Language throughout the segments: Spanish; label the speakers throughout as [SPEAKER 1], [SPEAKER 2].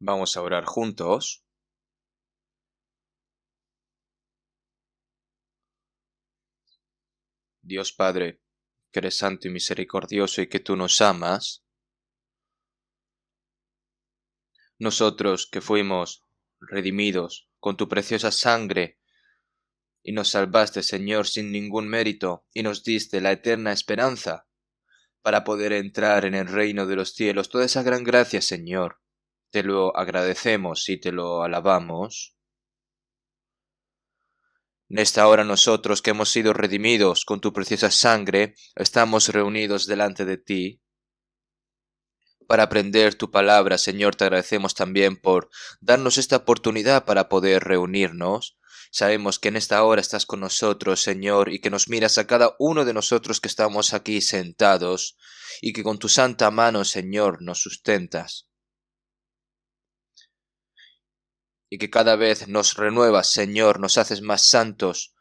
[SPEAKER 1] Vamos a orar juntos.
[SPEAKER 2] Dios Padre, que eres santo y misericordioso y que tú nos amas, nosotros que fuimos redimidos con tu preciosa sangre, y nos salvaste, Señor, sin ningún mérito, y nos diste la eterna esperanza para poder entrar en el reino de los cielos. Toda esa gran gracia, Señor, te lo agradecemos y te lo alabamos. En esta hora nosotros que hemos sido redimidos con tu preciosa sangre, estamos reunidos delante de ti para aprender tu palabra. Señor, te agradecemos también por darnos esta oportunidad para poder reunirnos. Sabemos que en esta hora estás con nosotros, Señor, y que nos miras a cada uno de nosotros que estamos aquí sentados, y que con tu santa mano, Señor, nos sustentas. y que cada vez nos renuevas, Señor, nos haces más santos,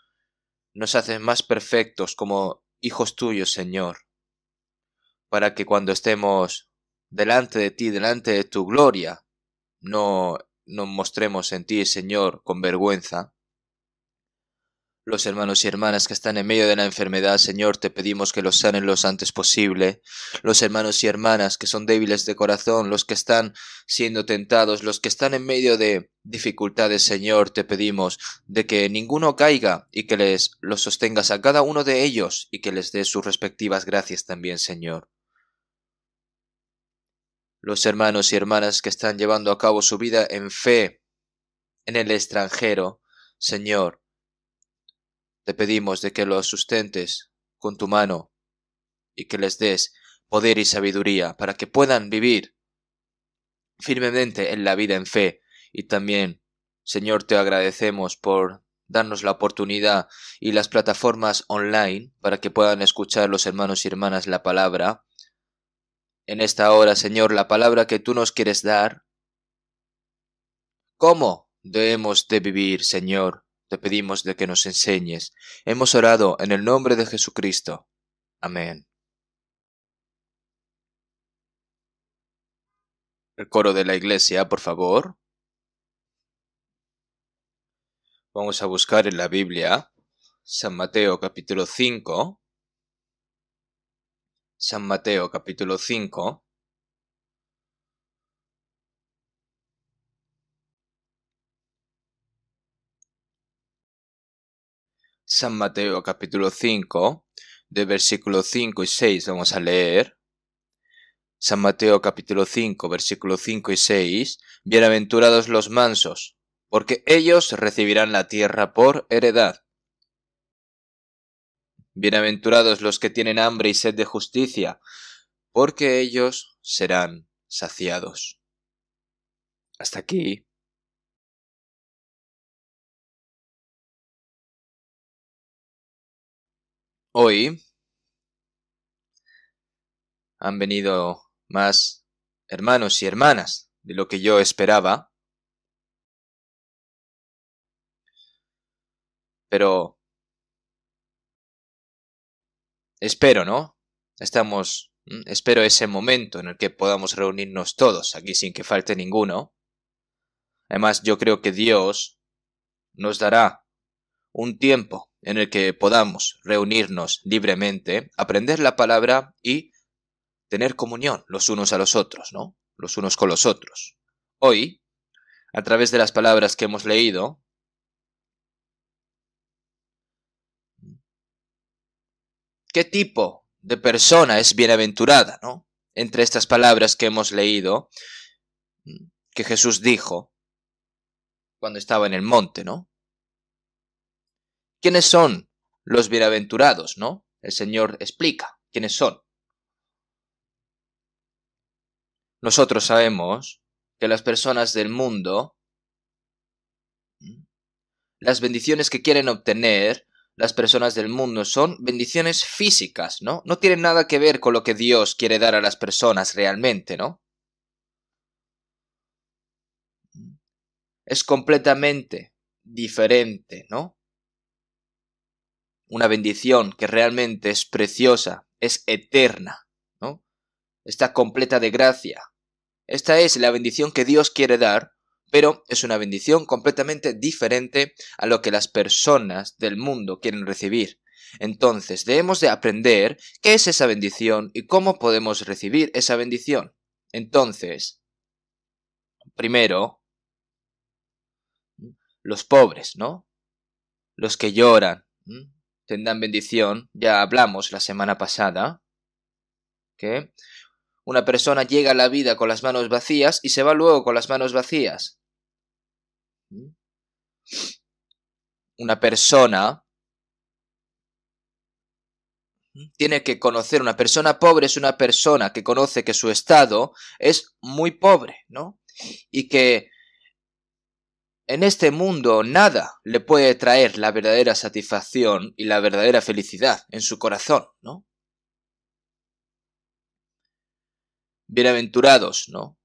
[SPEAKER 2] nos haces más perfectos como hijos tuyos, Señor, para que cuando estemos delante de ti, delante de tu gloria, no nos mostremos en ti, Señor, con vergüenza, los hermanos y hermanas que están en medio de la enfermedad, Señor, te pedimos que los sanen lo antes posible. Los hermanos y hermanas que son débiles de corazón, los que están siendo tentados, los que están en medio de dificultades, Señor, te pedimos de que ninguno caiga y que les los sostengas a cada uno de ellos y que les des sus respectivas gracias también, Señor. Los hermanos y hermanas que están llevando a cabo su vida en fe en el extranjero, Señor, te pedimos de que los sustentes con tu mano y que les des poder y sabiduría para que puedan vivir firmemente en la vida en fe. Y también, Señor, te agradecemos por darnos la oportunidad y las plataformas online para que puedan escuchar los hermanos y hermanas la palabra. En esta hora, Señor, la palabra que tú nos quieres dar. ¿Cómo debemos de vivir, Señor? te pedimos de que nos enseñes. Hemos orado en el nombre de Jesucristo. Amén. El coro de la iglesia, por favor. Vamos a buscar en la Biblia San Mateo capítulo 5. San Mateo capítulo 5. San Mateo capítulo 5, de versículo 5 y 6 vamos a leer. San Mateo capítulo 5, versículo 5 y 6, Bienaventurados los mansos, porque ellos recibirán la tierra por heredad. Bienaventurados los que tienen hambre y sed de justicia, porque ellos serán saciados. Hasta aquí Hoy han venido más hermanos y hermanas de lo que yo esperaba. Pero... Espero, ¿no? Estamos... Mm, espero ese momento en el que podamos reunirnos todos aquí sin que falte ninguno. Además, yo creo que Dios nos dará un tiempo en el que podamos reunirnos libremente, aprender la palabra y tener comunión los unos a los otros, ¿no? Los unos con los otros. Hoy, a través de las palabras que hemos leído, ¿qué tipo de persona es bienaventurada, ¿no? Entre estas palabras que hemos leído, que Jesús dijo cuando estaba en el monte, ¿no? ¿Quiénes son los bienaventurados, no? El Señor explica quiénes son. Nosotros sabemos que las personas del mundo, las bendiciones que quieren obtener, las personas del mundo son bendiciones físicas, ¿no? No tienen nada que ver con lo que Dios quiere dar a las personas realmente, ¿no? Es completamente diferente, ¿no? una bendición que realmente es preciosa, es eterna, ¿no? Está completa de gracia. Esta es la bendición que Dios quiere dar, pero es una bendición completamente diferente a lo que las personas del mundo quieren recibir. Entonces, debemos de aprender qué es esa bendición y cómo podemos recibir esa bendición. Entonces, primero, los pobres, ¿no? Los que lloran, tendrán bendición. Ya hablamos la semana pasada que una persona llega a la vida con las manos vacías y se va luego con las manos vacías. ¿Mm? Una persona tiene que conocer, una persona pobre es una persona que conoce que su estado es muy pobre, ¿no? Y que en este mundo nada le puede traer la verdadera satisfacción y la verdadera felicidad en su corazón, ¿no? Bienaventurados, ¿no?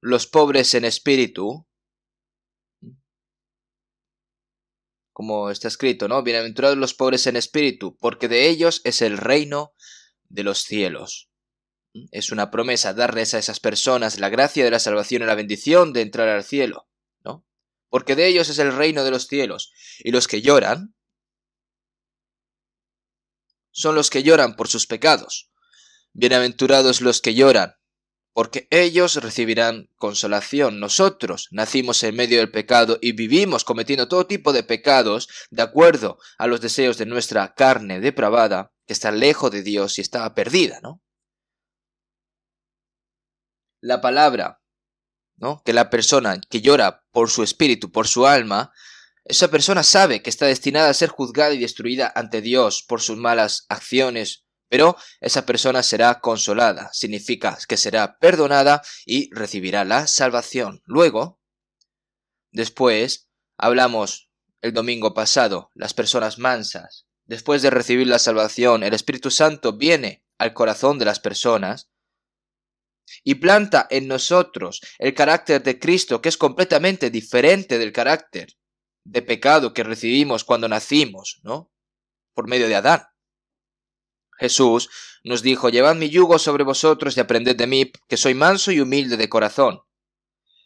[SPEAKER 2] Los pobres en espíritu, como está escrito, ¿no? Bienaventurados los pobres en espíritu, porque de ellos es el reino de los cielos. Es una promesa darles a esas personas la gracia de la salvación y la bendición de entrar al cielo porque de ellos es el reino de los cielos. Y los que lloran son los que lloran por sus pecados. Bienaventurados los que lloran, porque ellos recibirán consolación. Nosotros nacimos en medio del pecado y vivimos cometiendo todo tipo de pecados de acuerdo a los deseos de nuestra carne depravada, que está lejos de Dios y está perdida, ¿no? La palabra, ¿no? Que la persona que llora por su espíritu, por su alma, esa persona sabe que está destinada a ser juzgada y destruida ante Dios por sus malas acciones, pero esa persona será consolada, significa que será perdonada y recibirá la salvación. Luego, después, hablamos el domingo pasado, las personas mansas. Después de recibir la salvación, el Espíritu Santo viene al corazón de las personas y planta en nosotros el carácter de Cristo que es completamente diferente del carácter de pecado que recibimos cuando nacimos, ¿no? Por medio de Adán. Jesús nos dijo, llevad mi yugo sobre vosotros y aprended de mí, que soy manso y humilde de corazón.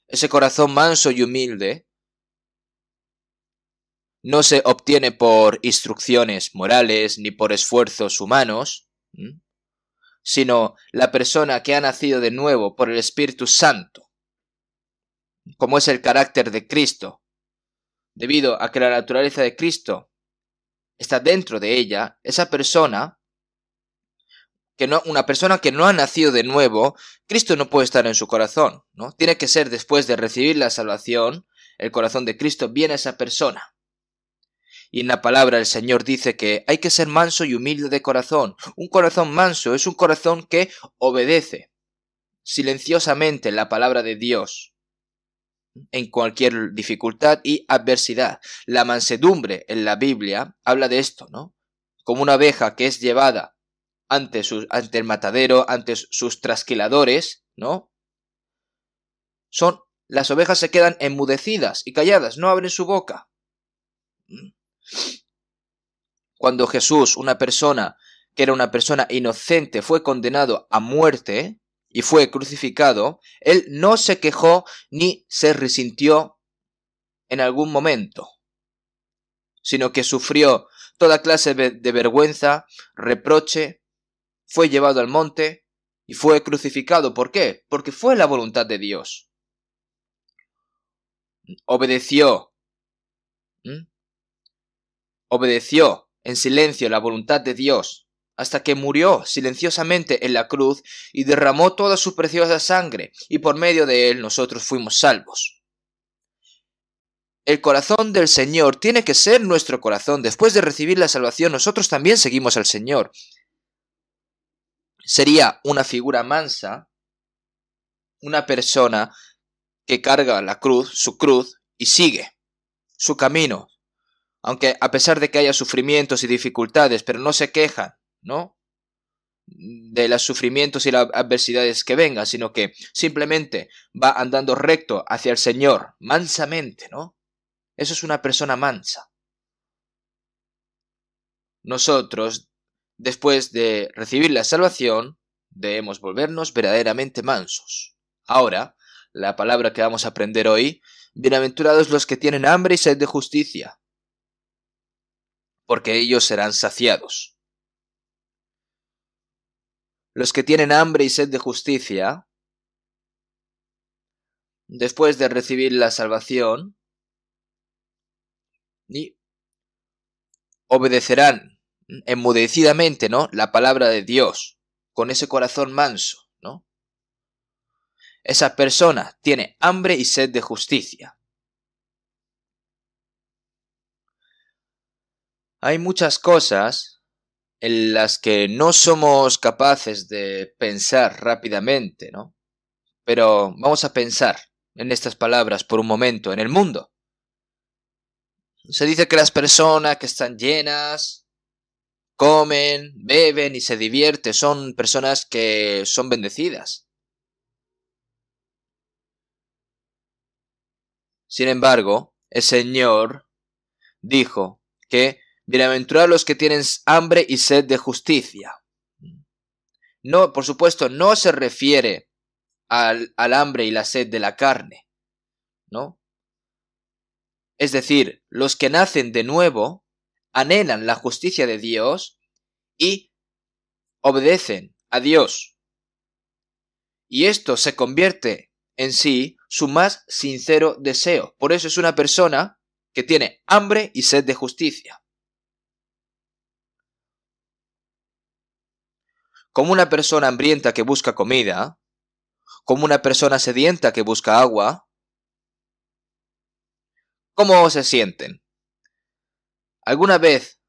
[SPEAKER 2] Ese corazón manso y humilde no se obtiene por instrucciones morales ni por esfuerzos humanos, sino la persona que ha nacido de nuevo por el Espíritu Santo, como es el carácter de Cristo, debido a que la naturaleza de Cristo está dentro de ella, esa persona, que una persona que no ha nacido de nuevo, Cristo no puede estar en su corazón, ¿no? Tiene que ser después de recibir la salvación, el corazón de Cristo viene a esa persona. Y en la palabra el Señor dice que hay que ser manso y humilde de corazón. Un corazón manso es un corazón que obedece silenciosamente la palabra de Dios en cualquier dificultad y adversidad. La mansedumbre en la Biblia habla de esto, ¿no? Como una abeja que es llevada ante, ante el matadero, ante sus trasquiladores, ¿no? Son las ovejas se quedan enmudecidas y calladas, no abren su boca. Cuando Jesús, una persona que era una persona inocente, fue condenado a muerte y fue crucificado, él no se quejó ni se resintió en algún momento, sino que sufrió toda clase de vergüenza, reproche, fue llevado al monte y fue crucificado. ¿Por qué? Porque fue la voluntad de Dios. Obedeció. Obedeció en silencio la voluntad de Dios hasta que murió silenciosamente en la cruz y derramó toda su preciosa sangre, y por medio de él nosotros fuimos salvos. El corazón del Señor tiene que ser nuestro corazón. Después de recibir la salvación, nosotros también seguimos al Señor. Sería una figura mansa, una persona que carga la cruz, su cruz, y sigue su camino, aunque a pesar de que haya sufrimientos y dificultades, pero no se quejan, ¿no? de los sufrimientos y las adversidades que vengan, sino que simplemente va andando recto hacia el Señor, mansamente, ¿no? Eso es una persona mansa. Nosotros, después de recibir la salvación, debemos volvernos verdaderamente mansos. Ahora, la palabra que vamos a aprender hoy, bienaventurados los que tienen hambre y sed de justicia, porque ellos serán saciados. Los que tienen hambre y sed de justicia, después de recibir la salvación, obedecerán enmudecidamente, ¿no? La palabra de Dios, con ese corazón manso, ¿no? Esa persona tiene hambre y sed de justicia. hay muchas cosas en las que no somos capaces de pensar rápidamente, ¿no? Pero vamos a pensar en estas palabras por un momento, en el mundo. Se dice que las personas que están llenas, comen, beben y se divierten, son personas que son bendecidas. Sin embargo, el Señor dijo que Bienaventurados los que tienen hambre y sed de justicia. No, por supuesto, no se refiere al, al hambre y la sed de la carne, ¿no? Es decir, los que nacen de nuevo anhelan la justicia de Dios y obedecen a Dios. Y esto se convierte en sí su más sincero deseo. Por eso es una persona que tiene hambre y sed de justicia. como una persona hambrienta que busca comida, como una persona sedienta que busca agua, ¿cómo se sienten? ¿Alguna vez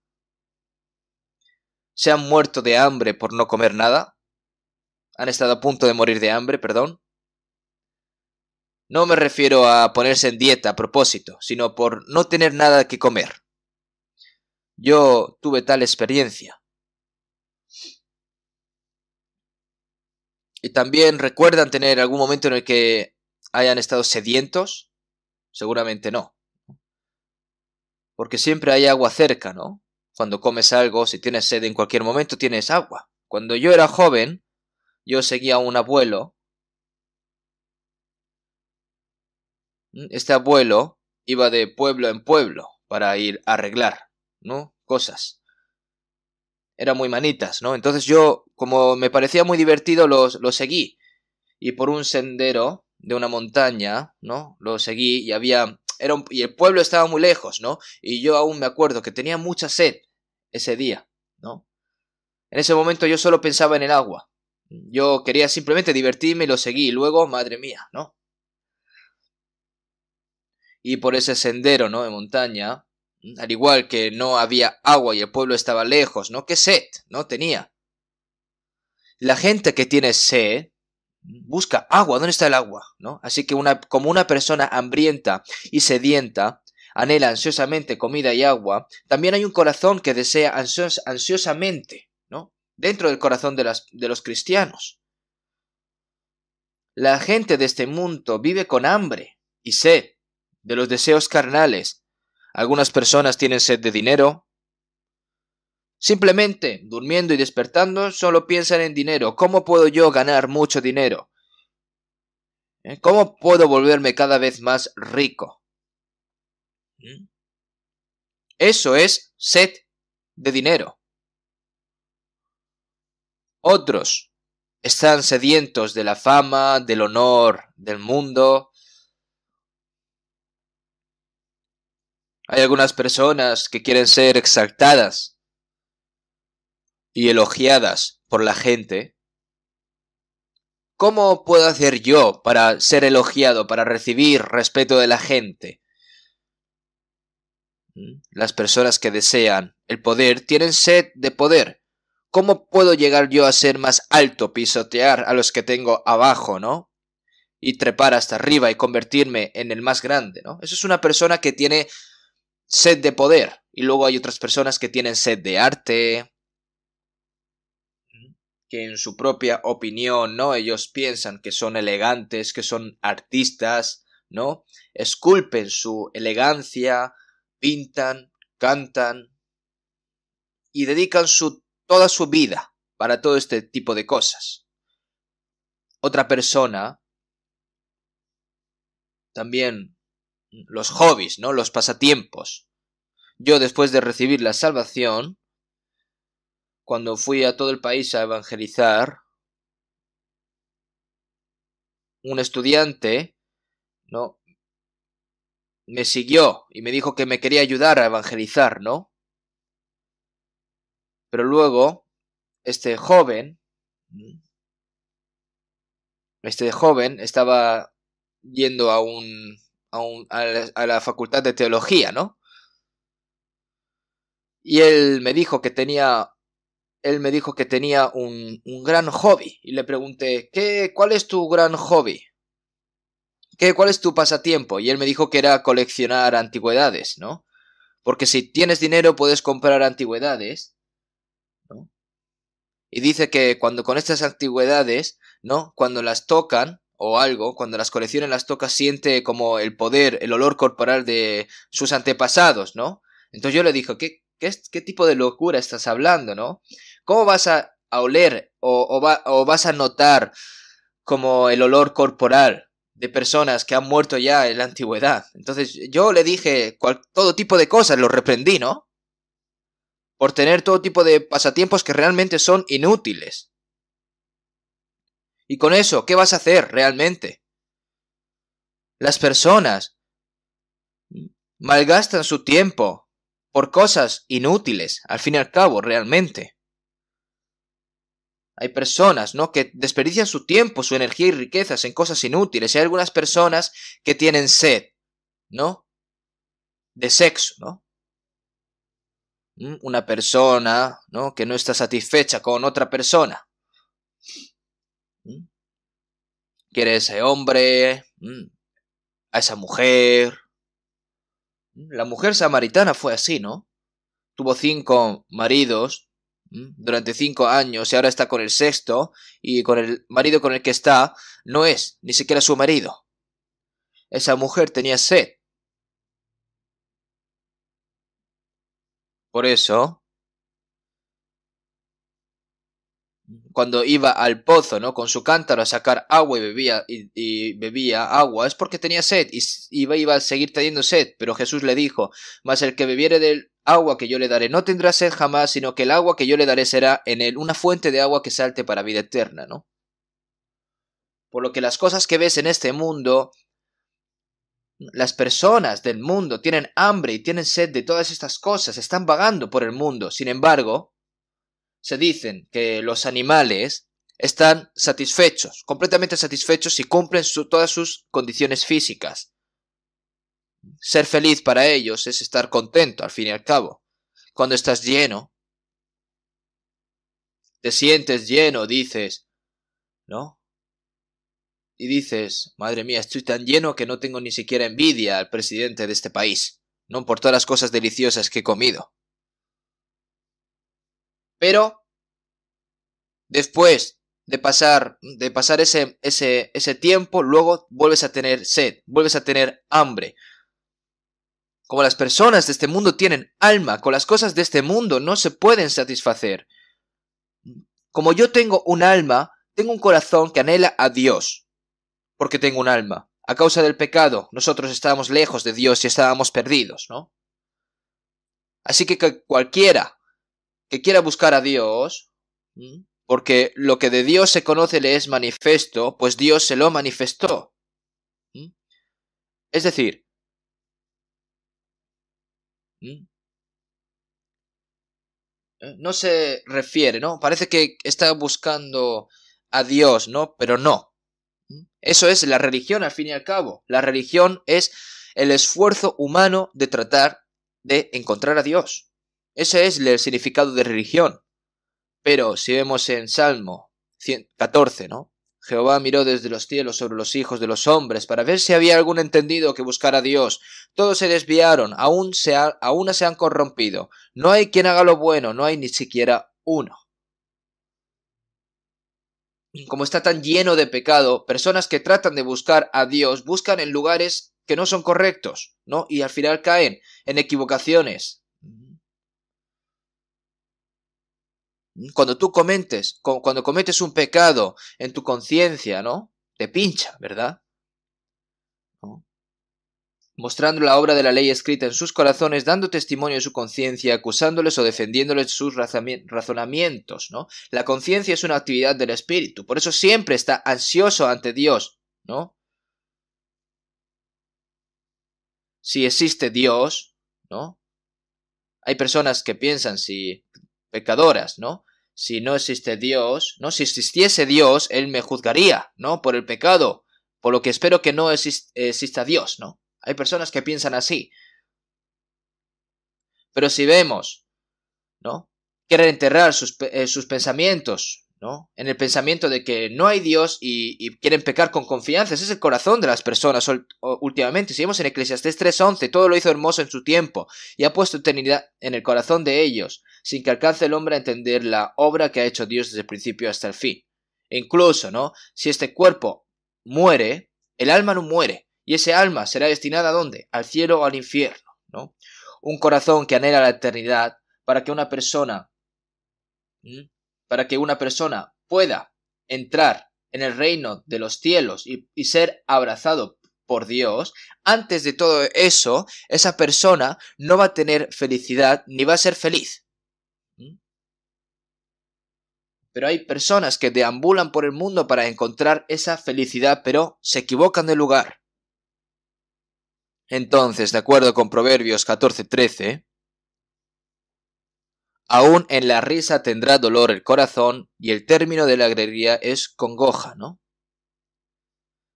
[SPEAKER 2] se han muerto de hambre por no comer nada? ¿Han estado a punto de morir de hambre, perdón? No me refiero a ponerse en dieta a propósito, sino por no tener nada que comer. Yo tuve tal experiencia. Y también recuerdan tener algún momento en el que hayan estado sedientos. Seguramente no. Porque siempre hay agua cerca, ¿no? Cuando comes algo, si tienes sed en cualquier momento, tienes agua. Cuando yo era joven, yo seguía a un abuelo. Este abuelo iba de pueblo en pueblo para ir a arreglar, ¿no? Cosas. Eran muy manitas, ¿no? Entonces yo, como me parecía muy divertido, los, seguí. Y por un sendero de una montaña, ¿no? Lo seguí y había... Era y el pueblo estaba muy lejos, ¿no? Y yo aún me acuerdo que tenía mucha sed ese día, ¿no? En ese momento yo solo pensaba en el agua. Yo quería simplemente divertirme y lo seguí. Y luego, madre mía, ¿no? Y por ese sendero, ¿no? De montaña, al igual que no había agua y el pueblo estaba lejos, ¿no? ¿Qué sed? No tenía. La gente que tiene sed busca agua, ¿dónde está el agua? ¿No? Así que una, como una persona hambrienta y sedienta anhela ansiosamente comida y agua, también hay un corazón que desea ansiosamente, ¿no? Dentro del corazón de, de los cristianos. La gente de este mundo vive con hambre y sed de los deseos carnales algunas personas tienen sed de dinero. Simplemente, durmiendo y despertando, solo piensan en dinero. ¿Cómo puedo yo ganar mucho dinero? ¿Eh? ¿Cómo puedo volverme cada vez más rico? ¿Mm? Eso es sed de dinero. Otros están sedientos de la fama, del honor, del mundo, Hay algunas personas que quieren ser exaltadas y elogiadas por la gente. ¿Cómo puedo hacer yo para ser elogiado, para recibir respeto de la gente? Mm, las personas que desean el poder tienen sed de poder. ¿Cómo puedo llegar yo a ser más alto, pisotear a los que tengo abajo, no? Y trepar hasta arriba y convertirme en el más grande, ¿no? Eso es una persona que tiene sed de poder. Y luego hay otras personas que tienen sed de arte, que en su propia opinión, ¿no? Ellos piensan que son elegantes, que son artistas, ¿no? Esculpen su elegancia, pintan, cantan y dedican su, toda su vida para todo este tipo de cosas. Otra persona también los hobbies, ¿no? Los pasatiempos. Yo después de recibir la salvación, cuando fui a todo el país a evangelizar, un estudiante, ¿no? Me siguió y me dijo que me quería ayudar a evangelizar, ¿no? Pero luego, este joven, este joven estaba yendo a un a, la, facultad de teología, ¿no? Y él me dijo que tenía él me dijo que tenía un, un, gran hobby y le pregunté, ¿qué, ¿cuál es tu gran hobby? ¿Qué, ¿Cuál es tu pasatiempo? Y él me dijo que era coleccionar antigüedades, ¿no? Porque si tienes dinero puedes comprar antigüedades, ¿no? Y dice que cuando con estas antigüedades, ¿no? Cuando las tocan, o algo, cuando las colecciones las toca, siente como el poder, el olor corporal de sus antepasados, ¿no? Entonces yo le dije, ¿qué, qué, tipo de locura estás hablando, no? ¿Cómo vas a, oler o, vas a notar como el olor corporal de personas que han muerto ya en la antigüedad. Entonces yo le dije todo tipo de cosas, lo reprendí, ¿no? Por tener todo tipo de pasatiempos que realmente son inútiles. ¿Y con eso qué vas a hacer realmente? Las personas malgastan su tiempo por cosas inútiles, al fin y al cabo, realmente. Hay personas, ¿no? Que desperdician su tiempo, su energía y riquezas en cosas inútiles. Y hay algunas personas que tienen sed, ¿no? De sexo, ¿no? Mm, una persona, ¿no? Que no está satisfecha con otra persona. quiere ese hombre, mm. a esa mujer. Mm, la mujer samaritana fue así, ¿no? Tuvo cinco maridos mm, durante cinco años y ahora está con el sexto y con el marido con el que está no es ni siquiera su marido. Esa mujer tenía sed. Por eso, cuando iba al pozo, ¿no? Con su cántaro a sacar agua y bebía, y, bebía agua, es porque tenía sed y iba, iba a seguir teniendo sed. Pero Jesús le dijo, mas el que bebiere del agua que yo le daré no tendrá sed jamás, sino que el agua que yo le daré será en él una fuente de agua que salte para vida eterna, ¿no? Por lo que las cosas que ves en este mundo, las personas del mundo tienen hambre y tienen sed de todas estas cosas, están vagando por el mundo. Sin embargo, se dicen que los animales están satisfechos, completamente satisfechos si cumplen todas sus condiciones físicas. Ser feliz para ellos es estar contento, al fin y al cabo. Cuando estás lleno, te sientes lleno, dices, ¿no? Y dices, madre mía, estoy tan lleno que no tengo ni siquiera envidia al presidente de este país, no por todas las cosas deliciosas que he comido. Pero después de pasar, de pasar ese, ese, ese tiempo, luego vuelves a tener sed, vuelves a tener hambre. Como las personas de este mundo tienen alma, con las cosas de este mundo no se pueden satisfacer. Como yo tengo un alma, tengo un corazón que anhela a Dios, porque tengo un alma. A causa del pecado, nosotros estábamos lejos de Dios y estábamos perdidos, ¿no? Así que cualquiera que quiera buscar a Dios, mm. porque lo que de Dios se conoce le es manifesto, pues Dios se lo manifestó. Mm. Es decir, mm. eh, no se refiere, ¿no? Parece que está buscando a Dios, ¿no? Pero no. Eso es la religión, al fin y al cabo. La religión es el esfuerzo humano de tratar de encontrar a Dios. Ese es el significado de religión. Pero si vemos en Salmo 14, ¿no? Jehová miró desde los cielos sobre los hijos de los hombres para ver si había algún entendido que buscara a Dios. Todos se desviaron, aún se, aún se han corrompido. No hay quien haga lo bueno, no hay ni siquiera uno. Como está tan lleno de pecado, personas que tratan de buscar a Dios buscan en lugares que no son correctos, ¿no? Y al final caen en equivocaciones, cuando tú comentes, cuando cometes un pecado en tu conciencia, ¿no? Te pincha, ¿verdad? Mostrando la obra de la ley escrita en sus corazones, dando testimonio de su conciencia, acusándoles o defendiéndoles sus razonamientos, ¿no? La conciencia es una actividad del espíritu, por eso siempre está ansioso ante Dios, ¿no? Si existe Dios, ¿no? Hay personas que piensan si pecadoras, ¿no? si no existe Dios, ¿no? Si existiese Dios, Él me juzgaría, ¿no? Por el pecado, por lo que espero que no exista Dios, ¿no? Hay personas que piensan así. Pero si vemos, ¿no? Quieren enterrar sus, eh, sus pensamientos, en el pensamiento de que no hay Dios y, quieren pecar con confianza. Ese es el corazón de las personas últimamente. Si vemos en Eclesiastes 3.11, todo lo hizo hermoso en su tiempo y ha puesto eternidad en el corazón de ellos, sin que alcance el hombre a entender la obra que ha hecho Dios desde el principio hasta el fin. E incluso, ¿no? Si este cuerpo muere, el alma no muere. Y ese alma será destinada a dónde? Al cielo o al infierno, ¿no? Un corazón que anhela la eternidad para que una persona para que una persona pueda entrar en el reino de los cielos y, ser abrazado por Dios, antes de todo eso, esa persona no va a tener felicidad ni va a ser feliz. ¿Mm? Pero hay personas que deambulan por el mundo para encontrar esa felicidad, pero se equivocan de lugar. Entonces, de acuerdo con Proverbios 14:13, Aún en la risa tendrá dolor el corazón y el término de la alegría es congoja, ¿no?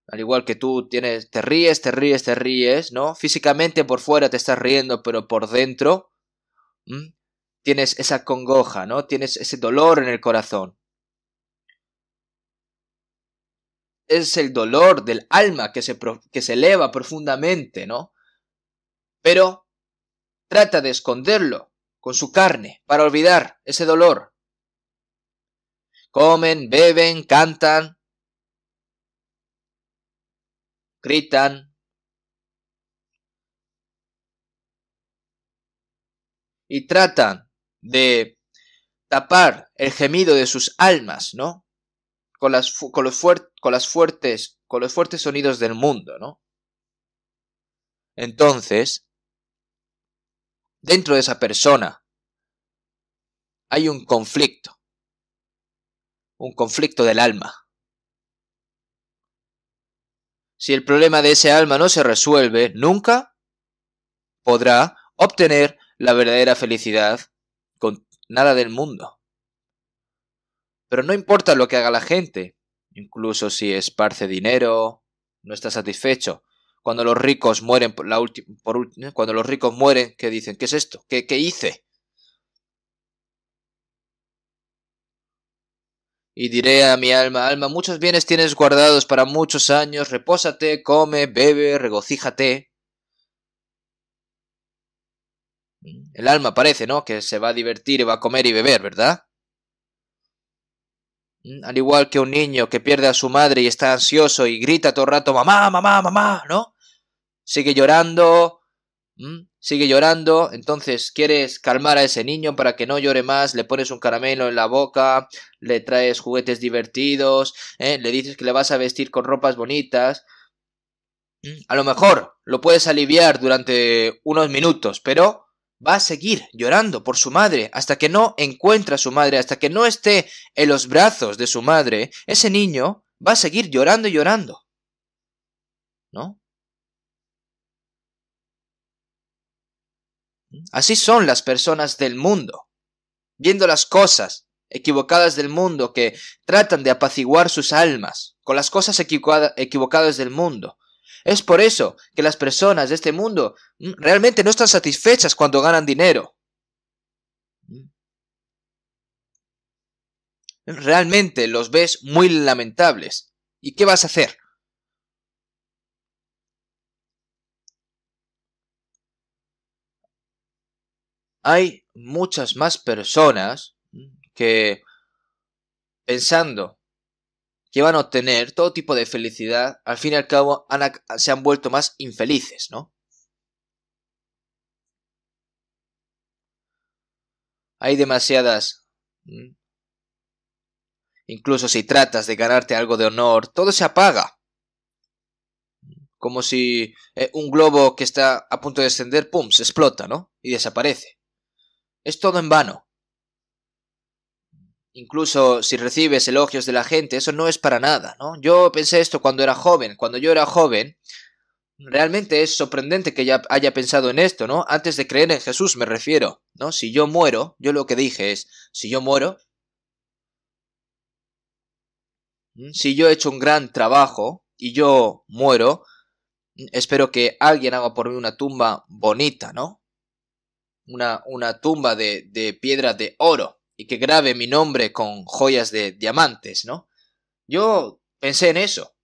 [SPEAKER 2] Al igual que tú tienes, te ríes, te ríes, te ríes, ¿no? Físicamente por fuera te estás riendo, pero por dentro tienes esa congoja, ¿no? Tienes ese dolor en el corazón. Es el dolor del alma que se, que se eleva profundamente, ¿no? Pero trata de esconderlo con su carne para olvidar ese dolor. Comen, beben, cantan, gritan. Y tratan de tapar el gemido de sus almas, ¿no? Con, las, con, los, con las fuertes, con los fuertes sonidos del mundo, ¿no? Entonces, dentro de esa persona hay un conflicto, un conflicto del alma. Si el problema de ese alma no se resuelve, nunca podrá obtener la verdadera felicidad con nada del mundo. Pero no importa lo que haga la gente, incluso si esparce dinero, no está satisfecho, cuando los ricos mueren por ¿eh? cuando los ricos mueren, que dicen, ¿qué es esto? ¿Qué, qué hice? Y diré a mi alma, alma, muchos bienes tienes guardados para muchos años, repósate, come, bebe, regocíjate. El alma parece, ¿no? Que se va a divertir y va a comer y beber, ¿verdad? Al igual que un niño que pierde a su madre y está ansioso y grita todo el rato, mamá, mamá, mamá, ¿no? sigue llorando, sigue llorando, entonces quieres calmar a ese niño para que no llore más, le pones un caramelo en la boca, le traes juguetes divertidos, ¿eh? le dices que le vas a vestir con ropas bonitas. A lo mejor lo puedes aliviar durante unos minutos, pero va a seguir llorando por su madre hasta que no encuentra a su madre, hasta que no esté en los brazos de su madre, ese niño va a seguir llorando y llorando. ¿No? Así son las personas del mundo, viendo las cosas equivocadas del mundo que tratan de apaciguar sus almas con las cosas equivocadas del mundo. Es por eso que las personas de este mundo mm, realmente no están satisfechas cuando ganan dinero. Mm. Realmente los ves muy lamentables. ¿Y qué vas a hacer? hay muchas más personas que pensando que van a obtener todo tipo de felicidad, al fin y al cabo se han vuelto más infelices, ¿no? Hay demasiadas... Mm, incluso si tratas de ganarte algo de honor, todo se apaga. Como si eh, un globo que está a punto de descender, ¡pum!, se explota, ¿no? Y desaparece. Es todo en vano. Incluso si recibes elogios de la gente, eso no es para nada, ¿no? Yo pensé esto cuando era joven. Cuando yo era joven, realmente es sorprendente que ya haya pensado en esto, ¿no? Antes de creer en Jesús me refiero, ¿no? Si yo muero, yo lo que dije es, si yo muero, si yo he hecho un gran trabajo y yo muero, espero que alguien haga por mí una tumba bonita, ¿no? una, una tumba de, de piedra de oro y que grabe mi nombre con joyas de diamantes, ¿no? Yo pensé en eso.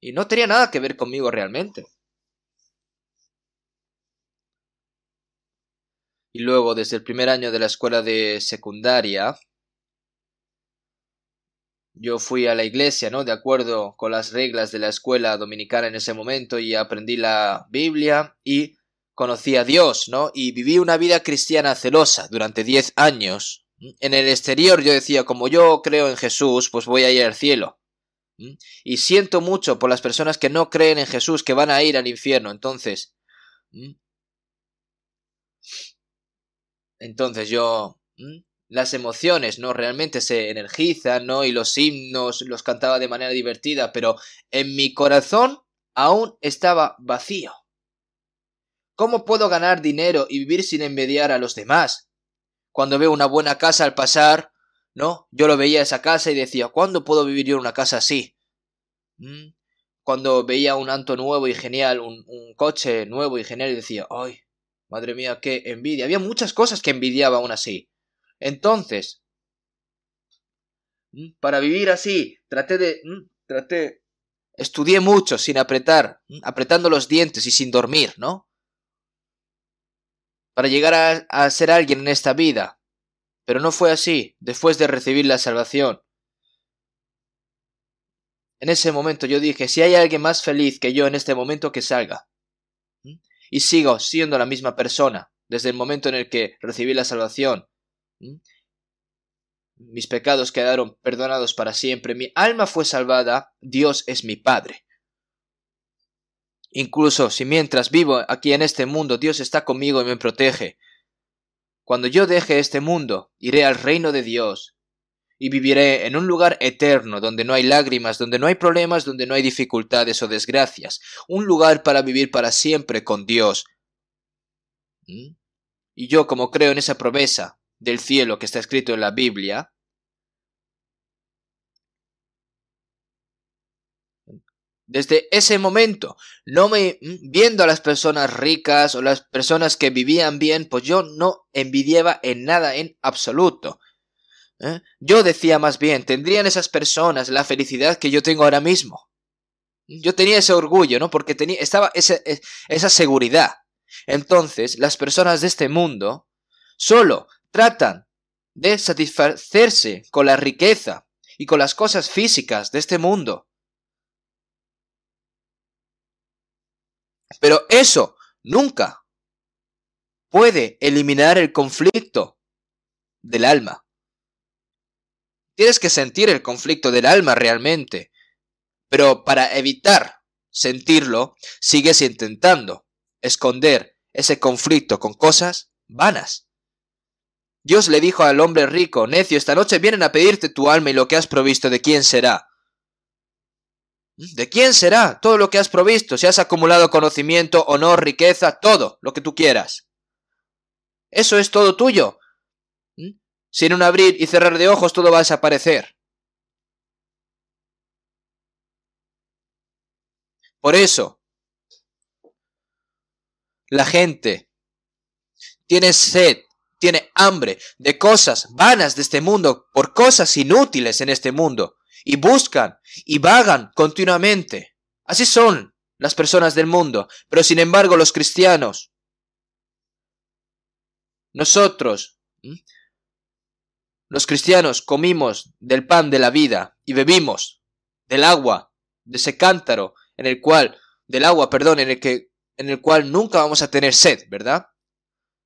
[SPEAKER 2] Y no tenía nada que ver conmigo realmente. Y luego, desde el primer año de la escuela de secundaria, yo fui a la iglesia, ¿no? De acuerdo con las reglas de la escuela dominicana en ese momento y aprendí la Biblia y conocí a Dios, ¿no? Y viví una vida cristiana celosa durante 10 años. En el exterior yo decía, como yo creo en Jesús, pues voy a ir al cielo. Y siento mucho por las personas que no creen en Jesús, que van a ir al infierno. Entonces, entonces yo, las emociones, ¿no? Realmente se energizan, ¿no? Y los himnos los cantaba de manera divertida, pero en mi corazón aún estaba vacío. ¿Cómo puedo ganar dinero y vivir sin envidiar a los demás? Cuando veo una buena casa al pasar, ¿no? Yo lo veía esa casa y decía, ¿cuándo puedo vivir yo en una casa así? ¿Mm? Cuando veía un anto nuevo y genial, un, coche nuevo y genial, y decía, ¡ay! Madre mía, qué envidia. Había muchas cosas que envidiaba aún así. Entonces, ¿Mm? para vivir así, traté de... ¿Mm? Traté... Estudié mucho sin apretar, apretando los dientes y sin dormir, ¿no? para llegar a, ser alguien en esta vida. Pero no fue así, después de recibir la salvación. En ese momento yo dije, si hay alguien más feliz que yo en este momento, que salga. ¿Mm? Y sigo siendo la misma persona desde el momento en el que recibí la salvación. ¿Mm? Mis pecados quedaron perdonados para siempre, mi alma fue salvada, Dios es mi Padre. Incluso si mientras vivo aquí en este mundo Dios está conmigo y me protege. Cuando yo deje este mundo, iré al reino de Dios y viviré en un lugar eterno donde no hay lágrimas, donde no hay problemas, donde no hay dificultades o desgracias, un lugar para vivir para siempre con Dios. ¿Mm? Y yo, como creo en esa promesa del cielo que está escrito en la Biblia, Desde ese momento, no me mm, viendo a las personas ricas o las personas que vivían bien, pues yo no envidiaba en nada, en absoluto. ¿eh? Yo decía más bien, tendrían esas personas la felicidad que yo tengo ahora mismo. Yo tenía ese orgullo, ¿no? Porque tenía, estaba esa, e, esa seguridad. Entonces, las personas de este mundo solo tratan de satisfacerse con la riqueza y con las cosas físicas de este mundo. Pero eso nunca puede eliminar el conflicto del alma. Tienes que sentir el conflicto del alma realmente. Pero para evitar sentirlo, sigues intentando esconder ese conflicto con cosas vanas. Dios le dijo al hombre rico, necio, esta noche vienen a pedirte tu alma y lo que has provisto de quién será. ¿Mm? ¿De quién será todo lo que has provisto? Si has acumulado conocimiento, honor, riqueza, todo lo que tú quieras. Eso es todo tuyo. ¿Mm? Sin un abrir y cerrar de ojos todo va a desaparecer. Por eso, la gente tiene sed, tiene hambre de cosas vanas de este mundo, por cosas inútiles en este mundo y buscan y vagan continuamente. Así son las personas del mundo, pero sin embargo los cristianos, nosotros, los cristianos, comimos del pan de la vida y bebimos del agua, de ese cántaro en el cual, del agua, perdón, en el que, en el cual nunca vamos a tener sed, ¿verdad?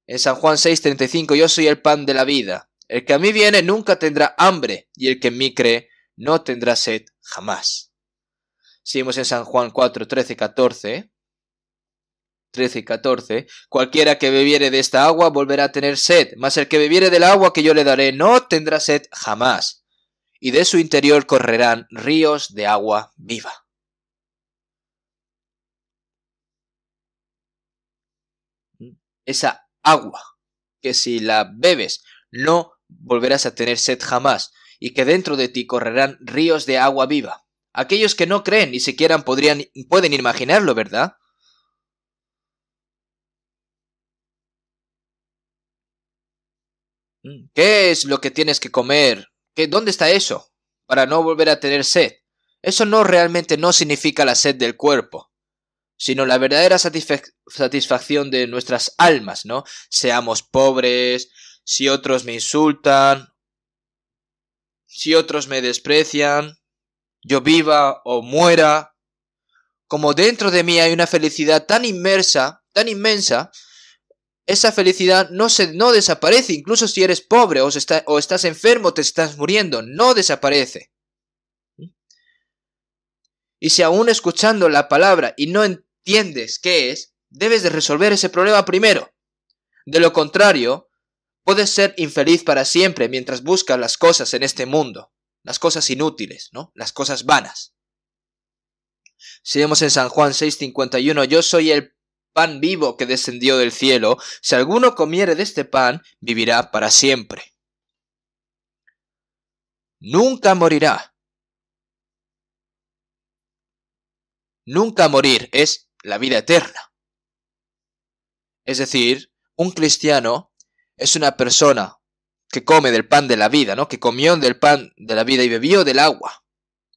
[SPEAKER 2] En San Juan 6:35, yo soy el pan de la vida. El que a mí viene nunca tendrá hambre, y el que en mí cree no tendrá sed jamás. Seguimos en San Juan 4, 13, 14. 13 y 14. Cualquiera que bebiere de esta agua volverá a tener sed, mas el que bebiere del agua que yo le daré no tendrá sed jamás. Y de su interior correrán ríos de agua viva. Esa agua que si la bebes no volverás a tener sed jamás, y que dentro de ti correrán ríos de agua viva. Aquellos que no creen ni siquiera podrían, pueden imaginarlo, ¿verdad? Mm, ¿Qué es lo que tienes que comer? ¿Dónde está eso? Para no volver a tener sed. Eso no realmente no significa la sed del cuerpo, sino la verdadera satisfacción de nuestras almas, ¿no? Seamos pobres, si otros me insultan, si otros me desprecian, yo viva o muera, como dentro de mí hay una felicidad tan inmersa, tan inmensa, esa felicidad no, se, no desaparece, incluso si eres pobre o, o estás enfermo, te estás muriendo, no desaparece. Y si aún escuchando la palabra y no entiendes qué es, debes de resolver ese problema primero. De lo contrario, Puedes ser infeliz para siempre mientras buscas las cosas en este mundo, las cosas inútiles, ¿no? Las cosas vanas. Si vemos en San Juan 6:51, yo soy el pan vivo que descendió del cielo, si alguno comiere de este pan, vivirá para siempre. Nunca morirá. Nunca morir es la vida eterna. Es decir, un cristiano es una persona que come del pan de la vida, ¿no? Que comió del pan de la vida y bebió del agua,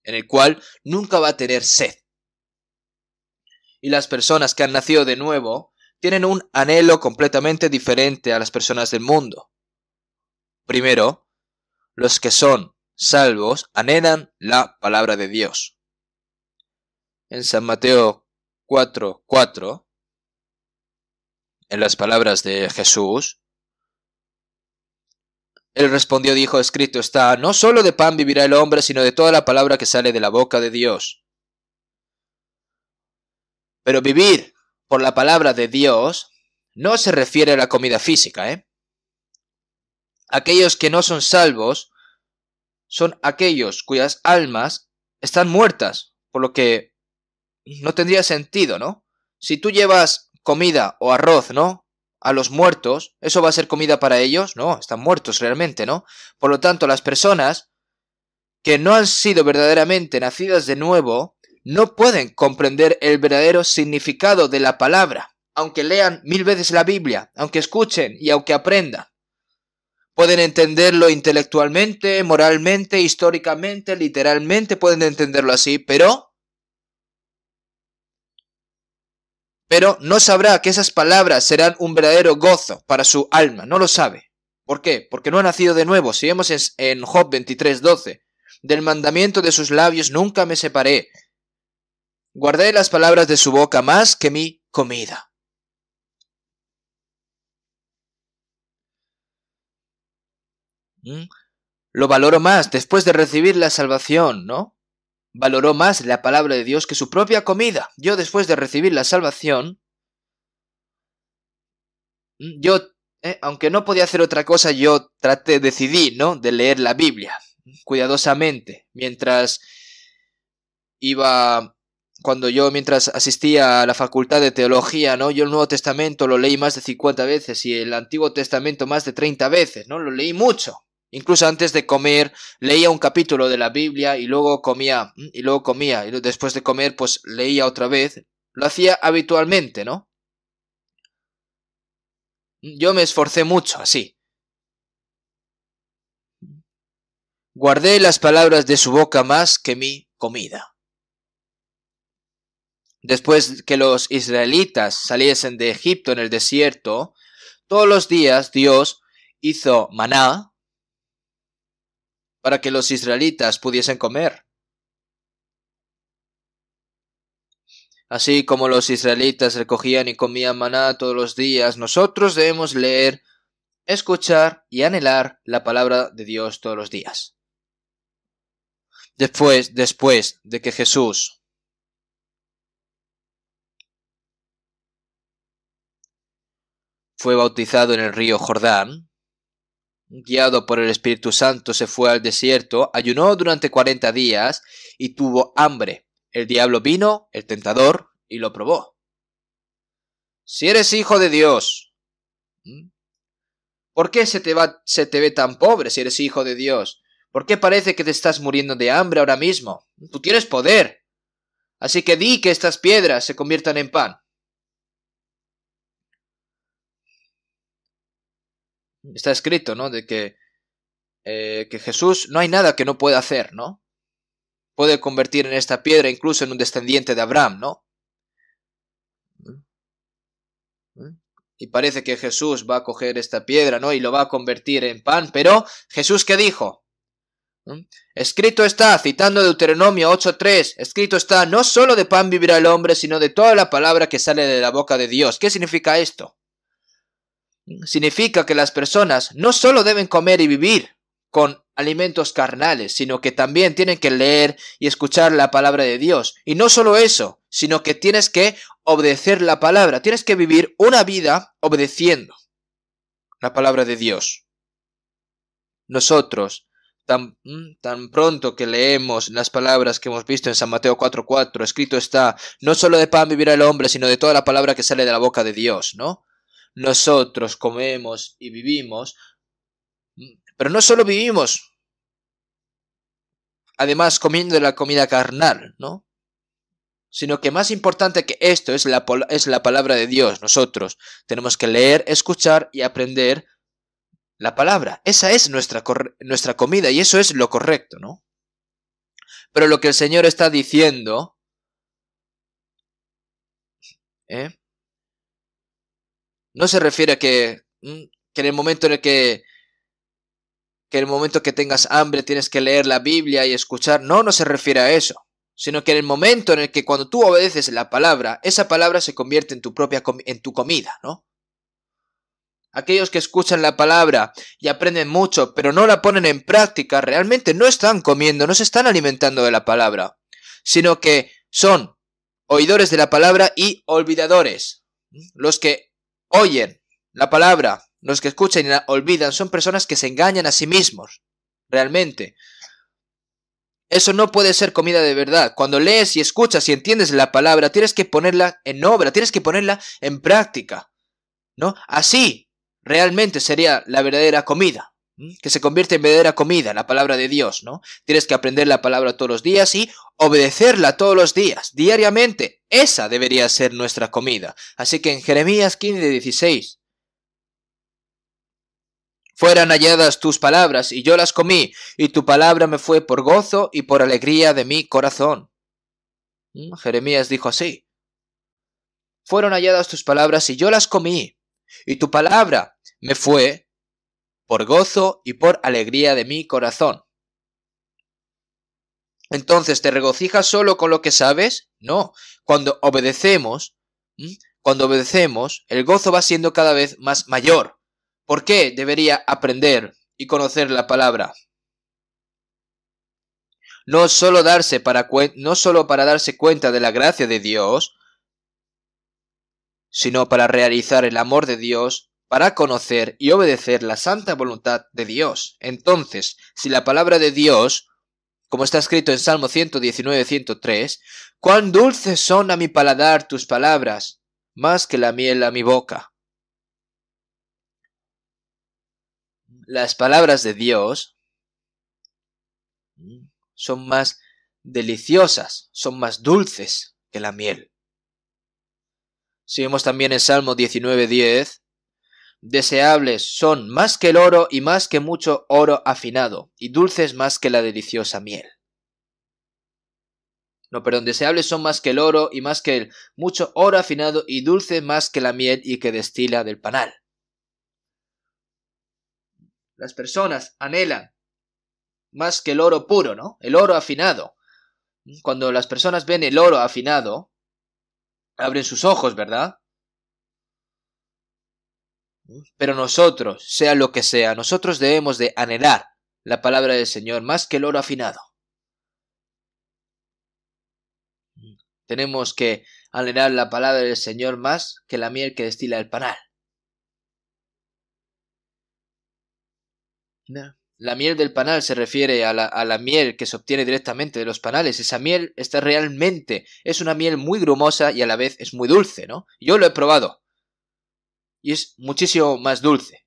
[SPEAKER 2] en el cual nunca va a tener sed. Y las personas que han nacido de nuevo tienen un anhelo completamente diferente a las personas del mundo. Primero, los que son salvos anhelan la palabra de Dios. En San Mateo 4:4, en las palabras de Jesús, él respondió, dijo, escrito está, no solo de pan vivirá el hombre, sino de toda la palabra que sale de la boca de Dios. Pero vivir por la palabra de Dios no se refiere a la comida física, ¿eh? Aquellos que no son salvos son aquellos cuyas almas están muertas, por lo que no tendría sentido, ¿no? Si tú llevas comida o arroz, ¿no? a los muertos, ¿eso va a ser comida para ellos? No, están muertos realmente, ¿no? Por lo tanto, las personas que no han sido verdaderamente nacidas de nuevo, no pueden comprender el verdadero significado de la palabra, aunque lean mil veces la Biblia, aunque escuchen y aunque aprendan. Pueden entenderlo intelectualmente, moralmente, históricamente, literalmente, pueden entenderlo así, pero pero no sabrá que esas palabras serán un verdadero gozo para su alma, no lo sabe. ¿Por qué? Porque no ha nacido de nuevo. Si vemos en Job 23:12, del mandamiento de sus labios nunca me separé. Guardé las palabras de su boca más que mi comida. ¿Mm? Lo valoro más después de recibir la salvación, ¿no? valoró más la palabra de Dios que su propia comida. Yo después de recibir la salvación, mm, yo, eh, aunque no podía hacer otra cosa, yo traté, decidí, ¿no? De leer la Biblia cuidadosamente, mientras iba, cuando yo, mientras asistía a la facultad de teología, ¿no? Yo el Nuevo Testamento lo leí más de 50 veces y el Antiguo Testamento más de 30 veces, ¿no? Lo leí mucho. Incluso antes de comer leía un capítulo de la Biblia y luego comía, mm, y luego comía, y después de comer pues leía otra vez. Lo hacía habitualmente, ¿no? Yo me esforcé mucho así. Guardé las palabras de su boca más que mi comida. Después que los israelitas saliesen de Egipto en el desierto, todos los días Dios hizo maná, para que los israelitas pudiesen comer. Así como los israelitas recogían y comían maná todos los días, nosotros debemos leer, escuchar y anhelar la palabra de Dios todos los días. Después, después de que Jesús fue bautizado en el río Jordán, guiado por el Espíritu Santo, se fue al desierto, ayunó durante cuarenta días y tuvo hambre. El diablo vino, el tentador, y lo probó. Si eres hijo de Dios, ¿por qué se te, se te ve tan pobre si eres hijo de Dios? ¿Por qué parece que te estás muriendo de hambre ahora mismo? Tú tienes poder. Así que di que estas piedras se conviertan en pan. está escrito, ¿no? De que, eh, que Jesús no hay nada que no pueda hacer, ¿no? Puede convertir en esta piedra incluso en un descendiente de Abraham, ¿no? ¿Mm? ¿Mm? Y parece que Jesús va a coger esta piedra, ¿no? Y lo va a convertir en pan, pero Jesús qué dijo? ¿Mm? Escrito está, citando Deuteronomio 8.3, escrito está, no solo de pan vivirá el hombre, sino de toda la palabra que sale de la boca de Dios. ¿Qué significa esto? significa que las personas no solo deben comer y vivir con alimentos carnales, sino que también tienen que leer y escuchar la palabra de Dios. Y no solo eso, sino que tienes que obedecer la palabra, tienes que vivir una vida obedeciendo la palabra de Dios. Nosotros, tan, mm, pronto que leemos las palabras que hemos visto en San Mateo 4:4, escrito está, no solo de pan vivirá el hombre, sino de toda la palabra que sale de la boca de Dios, ¿no? nosotros comemos y vivimos, pero no solo vivimos, además comiendo la comida carnal, ¿no? Sino que más importante que esto es la, es la palabra de Dios. Nosotros tenemos que leer, escuchar y aprender la palabra. Esa es nuestra, nuestra comida y eso es lo correcto, ¿no? Pero lo que el Señor está diciendo ¿eh? No se refiere a mm, que, en el momento en el que que en el momento que tengas hambre tienes que leer la Biblia y escuchar. No, no se refiere a eso, sino que en el momento en el que cuando tú obedeces la palabra, esa palabra se convierte en tu propia en tu comida, ¿no? Aquellos que escuchan la palabra y aprenden mucho, pero no la ponen en práctica, realmente no están comiendo, no se están alimentando de la palabra, sino que son oidores de la palabra y olvidadores, los que oyen la palabra, los que escuchan y la olvidan son personas que se engañan a sí mismos, realmente. Eso no puede ser comida de verdad. Cuando lees y escuchas y entiendes la palabra, tienes que ponerla en obra, tienes que ponerla en práctica. ¿No? Así realmente sería la verdadera comida que se convierte en verdadera comida, la palabra de Dios, ¿no? Tienes que aprender la palabra todos los días y obedecerla todos los días, diariamente. Esa debería ser nuestra comida. Así que en Jeremías 15, 16, fueran halladas tus palabras, y yo las comí, y tu palabra me fue por gozo y por alegría de mi corazón. Jeremías dijo así, fueron halladas tus palabras, y yo las comí, y tu palabra me fue por gozo y por alegría de mi corazón. Entonces, ¿te regocijas solo con lo que sabes? No. Cuando obedecemos, cuando obedecemos, el gozo va siendo cada vez más mayor. ¿Por qué debería aprender y conocer la palabra? No solo, darse no solo para darse cuenta de la gracia de Dios, sino para realizar el amor de Dios para conocer y obedecer la santa voluntad de Dios. Entonces, si la palabra de Dios, como está escrito en Salmo 119, 103, cuán dulces son a mi paladar tus palabras, más que la miel a mi boca. Las palabras de Dios son más deliciosas, son más dulces que la miel. Seguimos también en Salmo 19.10 deseables son más que el oro y más que mucho oro afinado, y dulces más que la deliciosa miel. No, perdón, deseables son más que el oro y más que el mucho oro afinado y dulce más que la miel y que destila del panal. Las personas anhelan más que el oro puro, ¿no? El oro afinado. Cuando las personas ven el oro afinado, abren sus ojos, ¿verdad? Pero nosotros, sea lo que sea, nosotros debemos de anhelar la palabra del Señor más que el oro afinado. Mm. Tenemos que anhelar la palabra del Señor más que la miel que destila el panal. La miel del panal se refiere a la, a la, miel que se obtiene directamente de los panales. Esa miel está realmente, es una miel muy grumosa y a la vez es muy dulce, ¿no? Yo lo he probado y es muchísimo más dulce.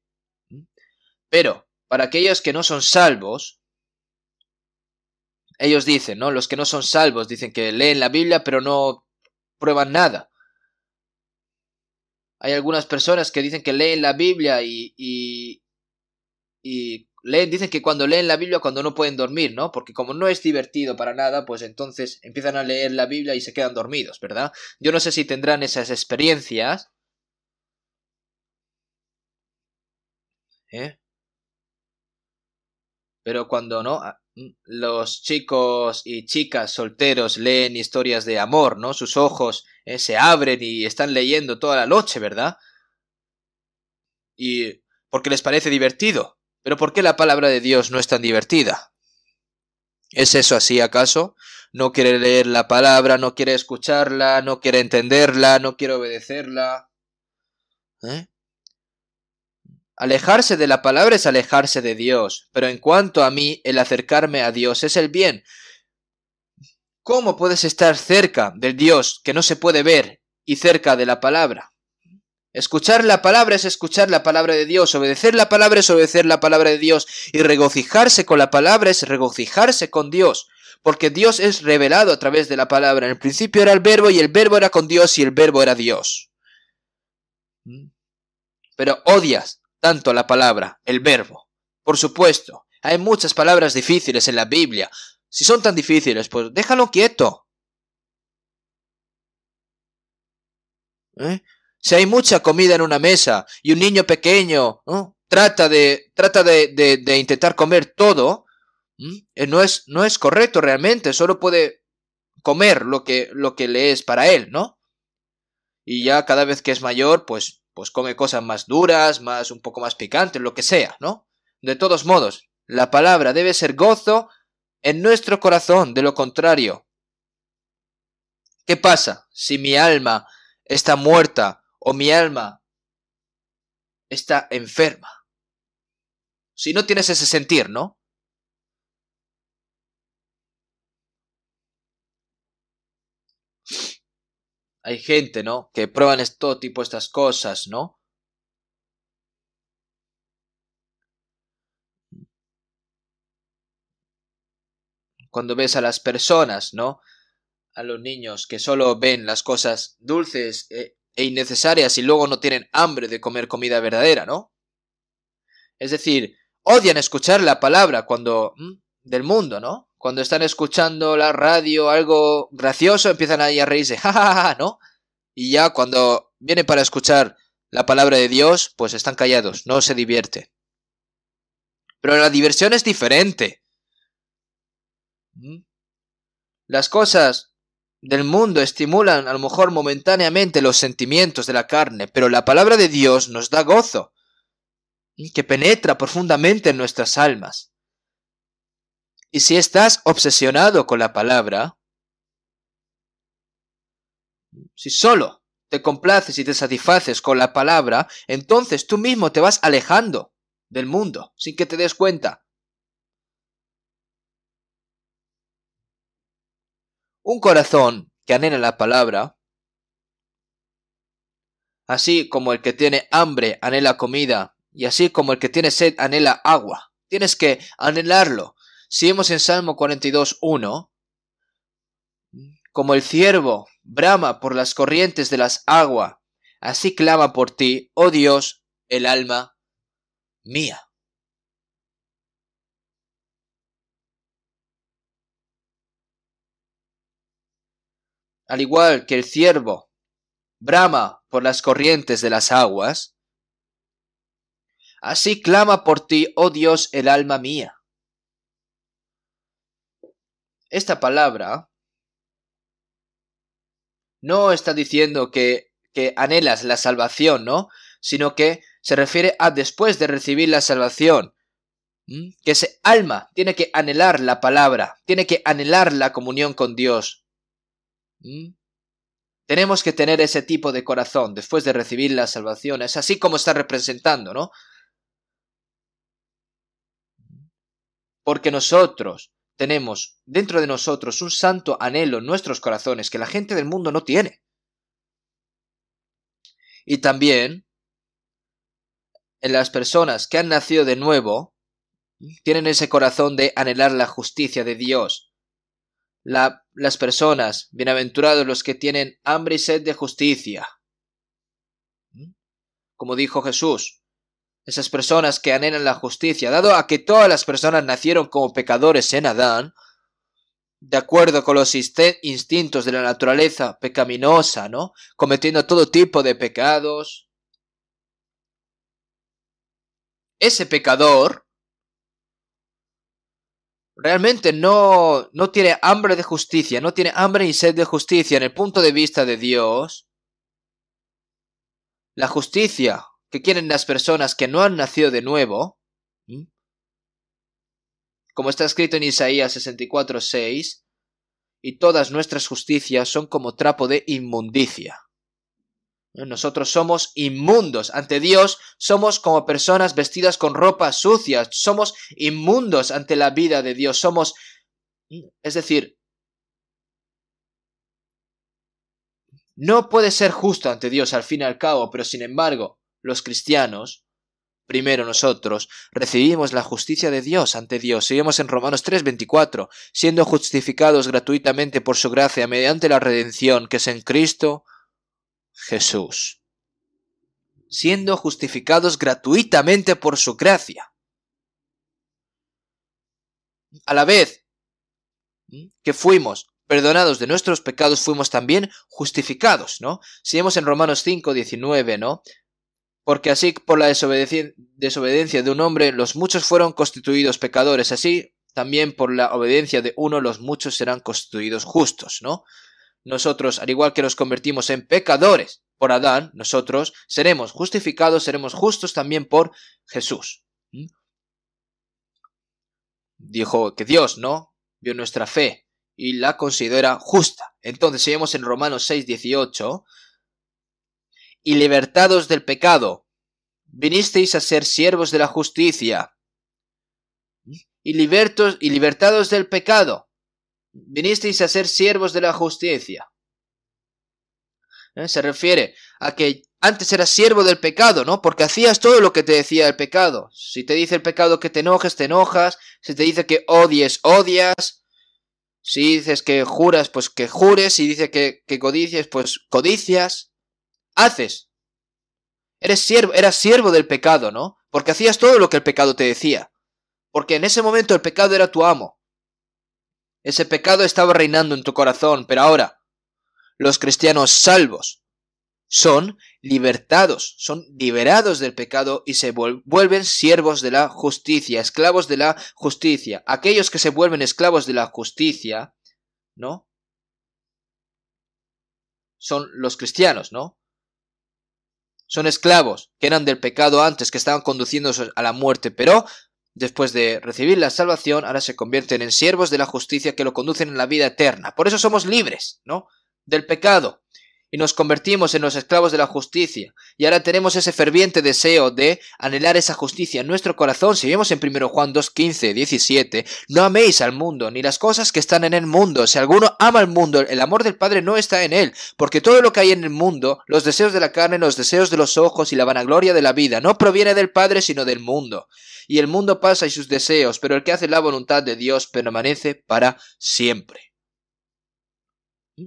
[SPEAKER 2] Pero para aquellos que no son salvos, ellos dicen, ¿no? Los que no son salvos dicen que leen la Biblia pero no prueban nada. Hay algunas personas que dicen que leen la Biblia y, y, y leen, dicen que cuando leen la Biblia cuando no pueden dormir, ¿no? Porque como no es divertido para nada, pues entonces empiezan a leer la Biblia y se quedan dormidos, ¿verdad? Yo no sé si tendrán esas experiencias, ¿eh? Pero cuando no, ah, mm, los chicos y chicas solteros leen historias de amor, ¿no? Sus ojos eh, se abren y están leyendo toda la noche, ¿verdad? Y porque les parece divertido. Pero ¿por qué la palabra de Dios no es tan divertida? ¿Es eso así acaso? No quiere leer la palabra, no quiere escucharla, no quiere entenderla, no quiere obedecerla. ¿Eh? Alejarse de la palabra es alejarse de Dios, pero en cuanto a mí, el acercarme a Dios es el bien. ¿Cómo puedes estar cerca del Dios que no se puede ver y cerca de la palabra? Escuchar la palabra es escuchar la palabra de Dios, obedecer la palabra es obedecer la palabra de Dios, y regocijarse con la palabra es regocijarse con Dios, porque Dios es revelado a través de la palabra. En el principio era el verbo y el verbo era con Dios y el verbo era Dios. ¿Mm? Pero odias tanto la palabra, el verbo. Por supuesto, hay muchas palabras difíciles en la Biblia. Si son tan difíciles, pues déjalo quieto. ¿Eh? Si hay mucha comida en una mesa y un niño pequeño trata, de, trata de, intentar comer todo, eh, no, es, no es correcto realmente, solo puede comer lo que, lo que le es para él, ¿no? Y ya cada vez que es mayor, pues pues come cosas más duras, más un poco más picantes, lo que sea, ¿no? De todos modos, la palabra debe ser gozo en nuestro corazón, de lo contrario. ¿Qué pasa si mi alma está muerta o mi alma está enferma? Si no tienes ese sentir, ¿no? hay gente, ¿no? Que prueban todo tipo estas cosas, ¿no? Cuando ves a las personas, ¿no? A los niños que solo ven las cosas dulces e, e innecesarias y luego no tienen hambre de comer comida verdadera, ¿no? Es decir, odian escuchar la palabra cuando... Mm, del mundo, ¿no? cuando están escuchando la radio algo gracioso, empiezan ahí a reírse, jajaja, ¿no? Y ya cuando vienen para escuchar la palabra de Dios, pues están callados, no se divierte. Pero la diversión es diferente. ¿Mm? Las cosas del mundo estimulan a lo mejor momentáneamente los sentimientos de la carne, pero la palabra de Dios nos da gozo, ¿Mm? que penetra profundamente en nuestras almas. Y si estás obsesionado con la palabra, si solo te complaces y te satisfaces con la palabra, entonces tú mismo te vas alejando del mundo sin que te des cuenta. Un corazón que anhela la palabra, así como el que tiene hambre anhela comida, y así como el que tiene sed anhela agua. Tienes que anhelarlo, si vemos en Salmo 42.1, como el ciervo brama por las corrientes de las aguas, así clama por ti, oh Dios, el alma mía. Al igual que el ciervo brama por las corrientes de las aguas, así clama por ti, oh Dios, el alma mía esta palabra no está diciendo que, anhelas la salvación, ¿no? Sino que se refiere a después de recibir la salvación. ¿Mm? Que ese alma tiene que anhelar la palabra, tiene que anhelar la comunión con Dios. ¿Mm? Tenemos que tener ese tipo de corazón después de recibir la salvación. Es así como está representando, ¿no? Porque nosotros tenemos dentro de nosotros un santo anhelo en nuestros corazones que la gente del mundo no tiene. Y también en las personas que han nacido de nuevo tienen ese corazón de anhelar la justicia de Dios. las personas, bienaventurados los que tienen hambre y sed de justicia. ¿Mm? Como dijo Jesús, esas personas que anhelan la justicia, dado a que todas las personas nacieron como pecadores en Adán, de acuerdo con los instintos de la naturaleza pecaminosa, ¿no? Cometiendo todo tipo de pecados. Ese pecador realmente no, no tiene hambre de justicia, no tiene hambre y sed de justicia en el punto de vista de Dios. La justicia que quieren las personas que no han nacido de nuevo, como está escrito en Isaías 6. y todas nuestras justicias son como trapo de inmundicia. Nosotros somos inmundos ante Dios, somos como personas vestidas con ropa sucia, somos inmundos ante la vida de Dios, somos... Es decir, no puede ser justo ante Dios al fin y al cabo, pero sin embargo, los cristianos, primero nosotros, recibimos la justicia de Dios ante Dios. Seguimos en Romanos 24. siendo justificados gratuitamente por su gracia mediante la redención que es en Cristo Jesús. Siendo justificados gratuitamente por su gracia. A la vez que fuimos perdonados de nuestros pecados, fuimos también justificados, ¿no? Si en Romanos 5, 19, ¿no? porque así por la desobediencia de un hombre los muchos fueron constituidos pecadores, así también por la obediencia de uno los muchos serán constituidos justos, ¿no? Nosotros, al igual que nos convertimos en pecadores por Adán, nosotros seremos justificados, seremos justos también por Jesús. Dijo que Dios, ¿no? Vio nuestra fe y la considera justa. Entonces, si vemos en Romanos 6, 18, y libertados del pecado, vinisteis a ser siervos de la justicia. Y, libertos, y libertados del pecado, vinisteis a ser siervos de la justicia. ¿Eh? Se refiere a que antes eras siervo del pecado, ¿no? Porque hacías todo lo que te decía el pecado. Si te dice el pecado que te enojes, te enojas. Si te dice que odies, odias. Si dices que juras, pues que jures. Si dice que, que codicies, pues codicias haces. Eres siervo, eras siervo del pecado, ¿no? Porque hacías todo lo que el pecado te decía. Porque en ese momento el pecado era tu amo. Ese pecado estaba reinando en tu corazón, pero ahora los cristianos salvos son libertados, son liberados del pecado y se vuelven siervos de la justicia, esclavos de la justicia. Aquellos que se vuelven esclavos de la justicia, ¿no? Son los cristianos, ¿no? son esclavos que eran del pecado antes, que estaban conduciéndose a la muerte, pero después de recibir la salvación, ahora se convierten en siervos de la justicia que lo conducen en la vida eterna. Por eso somos libres, ¿no? Del pecado y nos convertimos en los esclavos de la justicia. Y ahora tenemos ese ferviente deseo de anhelar esa justicia en nuestro corazón. Si vemos en 1 Juan 2, 15, 17, no améis al mundo ni las cosas que están en el mundo. Si alguno ama al mundo, el amor del Padre no está en él, porque todo lo que hay en el mundo, los deseos de la carne, los deseos de los ojos y la vanagloria de la vida, no proviene del Padre sino del mundo. Y el mundo pasa y sus deseos, pero el que hace la voluntad de Dios permanece para siempre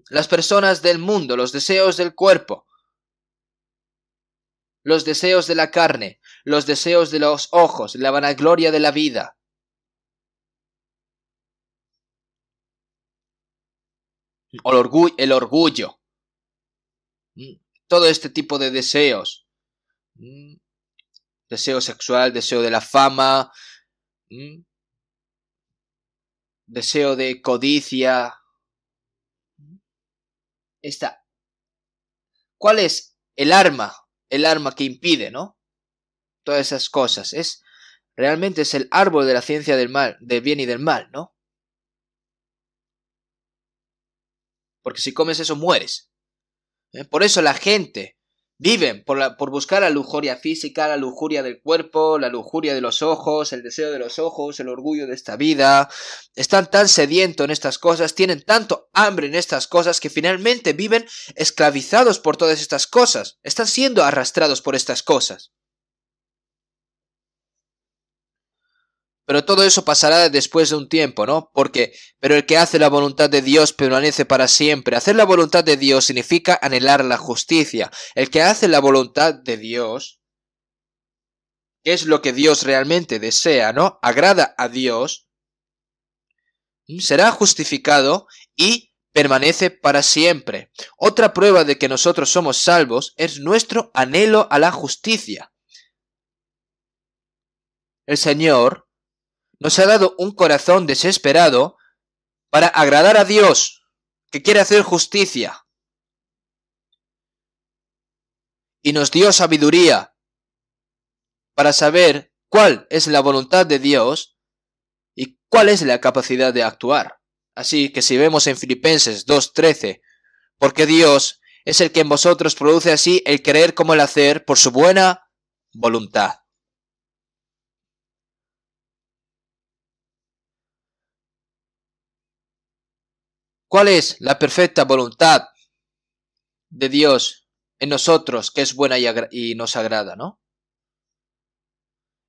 [SPEAKER 2] las personas del mundo, los deseos del cuerpo, los deseos de la carne, los deseos de los ojos, la vanagloria de la vida. El orgullo, orgullo. Mm, todo este tipo de deseos. Mm, deseo sexual, deseo de la fama, mm, deseo de codicia, ¿Cuál es el arma? El arma que impide, ¿no? Todas esas cosas. Es realmente es el árbol de la ciencia del mal, del bien y del mal, ¿no? Porque si comes eso mueres. ¿Eh? Por eso la gente Viven por, por buscar la lujuria física, la lujuria del cuerpo, la lujuria de los ojos, el deseo de los ojos, el orgullo de esta vida. Están tan sedientos en estas cosas, tienen tanto hambre en estas cosas que finalmente viven esclavizados por todas estas cosas. Están siendo arrastrados por estas cosas. Pero todo eso pasará después de un tiempo, ¿no? Porque, pero el que hace la voluntad de Dios permanece para siempre. Hacer la voluntad de Dios significa anhelar la justicia. El que hace la voluntad de Dios, que es lo que Dios realmente desea, ¿no? Agrada a Dios, será justificado y permanece para siempre. Otra prueba de que nosotros somos salvos es nuestro anhelo a la justicia. El Señor nos ha dado un corazón desesperado para agradar a Dios, que quiere hacer justicia. Y nos dio sabiduría para saber cuál es la voluntad de Dios y cuál es la capacidad de actuar. Así que si vemos en Filipenses 2.13, porque Dios es el que en vosotros produce así el creer como el hacer por su buena voluntad. ¿Cuál es la perfecta voluntad de Dios en nosotros que es buena y, nos agrada, no?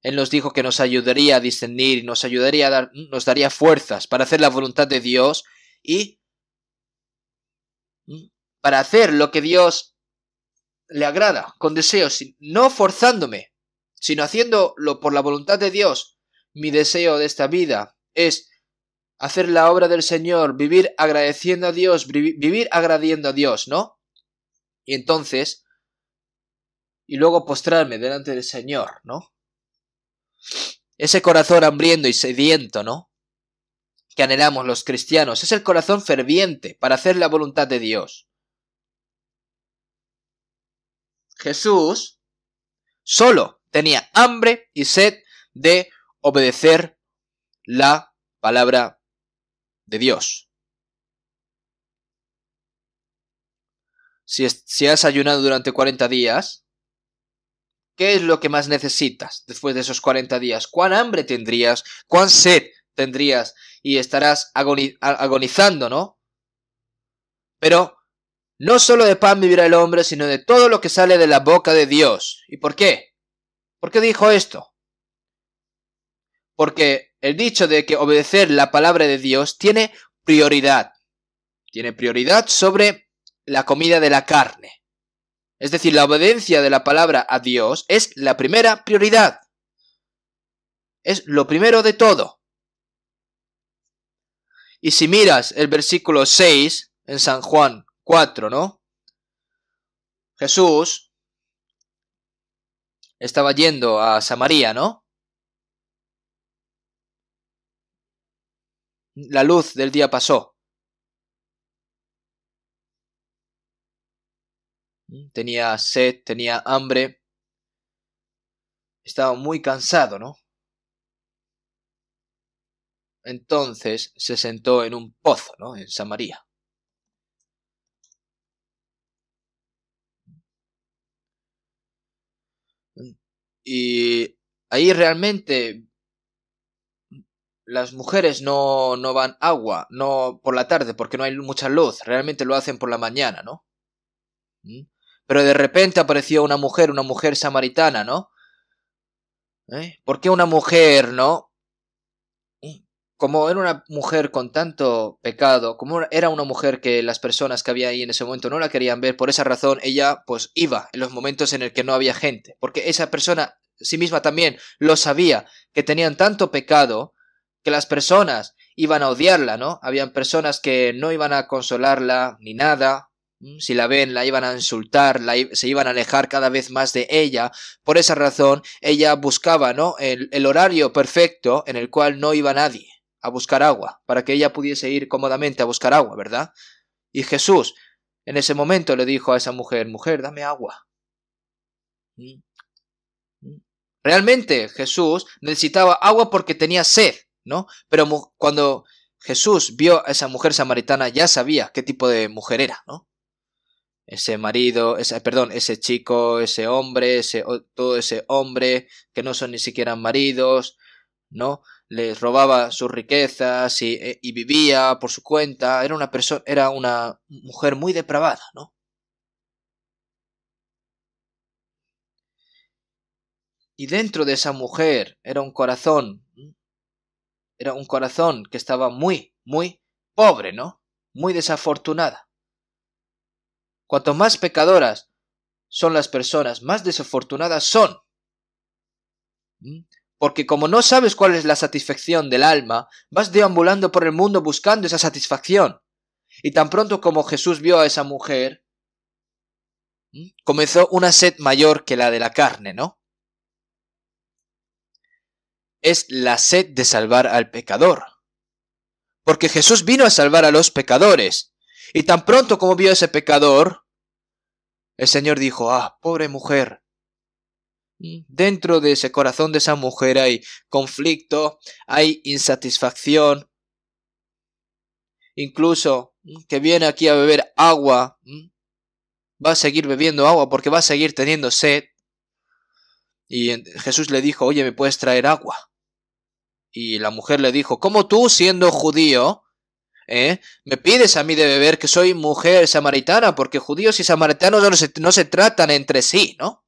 [SPEAKER 2] Él nos dijo que nos ayudaría a discernir y nos ayudaría a dar, nos daría fuerzas para hacer la voluntad de Dios y mm, para hacer lo que Dios le agrada, con deseos, no forzándome, sino haciéndolo por la voluntad de Dios. Mi deseo de esta vida es hacer la obra del Señor, vivir agradeciendo a Dios, vivir agradiendo a Dios, ¿no? Y entonces, y luego postrarme delante del Señor, ¿no? Ese corazón hambriento y sediento, ¿no? Que anhelamos los cristianos, es el corazón ferviente para hacer la voluntad de Dios. Jesús solo tenía hambre y sed de obedecer la palabra de Dios. Si, has ayunado durante 40 días, ¿qué es lo que más necesitas después de esos 40 días? ¿Cuán hambre tendrías? ¿Cuán sed tendrías? Y estarás agonizando, ¿no? Pero no solo de pan vivirá el hombre, sino de todo lo que sale de la boca de Dios. ¿Y por qué? ¿Por qué dijo esto? Porque el dicho de que obedecer la palabra de Dios tiene prioridad. Tiene prioridad sobre la comida de la carne. Es decir, la obediencia de la palabra a Dios es la primera prioridad. Es lo primero de todo. Y si miras el versículo 6 en San Juan 4, ¿no? Jesús estaba yendo a Samaria, ¿no? La luz del día pasó. Tenía sed, tenía hambre. Estaba muy cansado, ¿no? Entonces se sentó en un pozo, ¿no? En Samaría. Y ahí realmente las mujeres no, no van agua, no por la tarde, porque no hay mucha luz, realmente lo hacen por la mañana, ¿no? ¿Mm? Pero de repente apareció una mujer, una mujer samaritana, ¿no? ¿Eh? ¿Por qué una mujer, no? ¿Mm? Como era una mujer con tanto pecado, como era una mujer que las personas que había ahí en ese momento no la querían ver, por esa razón ella pues iba en los momentos en el que no había gente, porque esa persona sí misma también lo sabía, que tenían tanto pecado, las personas iban a odiarla, ¿no? Habían personas que no iban a consolarla ni nada. Si la ven, la iban a insultar, se iban a alejar cada vez más de ella. Por esa razón, ella buscaba, ¿no? el horario perfecto en el cual no iba nadie a buscar agua, para que ella pudiese ir cómodamente a buscar agua, ¿verdad? Y Jesús, en ese momento, le dijo a esa mujer, mujer, dame agua. Realmente Jesús necesitaba agua porque tenía sed. Pero cuando Jesús vio a esa mujer samaritana ya sabía qué tipo de mujer era, ¿no? Ese marido, ese, eh, perdón, ese chico, ese hombre, ese, todo ese hombre que no son ni siquiera maridos, ¿no? Les robaba sus riquezas y, eh, y vivía por su cuenta. Era una persona, era una mujer muy depravada, ¿no? Y dentro de esa mujer era un corazón era un corazón que estaba muy, muy pobre, ¿no? Muy desafortunada. Cuanto más pecadoras son las personas, más desafortunadas son. ¿Mm? Porque como no sabes cuál es la satisfacción del alma, vas deambulando por el mundo buscando esa satisfacción. Y tan pronto como Jesús vio a esa mujer, ¿Mm? comenzó una sed mayor que la de la carne, ¿no? es la sed de salvar al pecador. Porque Jesús vino a salvar a los pecadores. Y tan pronto como vio a ese pecador, el Señor dijo, ah, pobre mujer. Dentro de ese corazón de esa mujer hay conflicto, hay insatisfacción, incluso mm, que viene aquí a beber agua, mm, va a seguir bebiendo agua porque va a seguir teniendo sed. Y Jesús le dijo, oye, ¿me puedes traer agua? Y la mujer le dijo, ¿cómo tú, siendo judío, eh, me pides a mí de beber que soy mujer samaritana? Porque judíos y samaritanos no se, tratan entre sí, ¿no?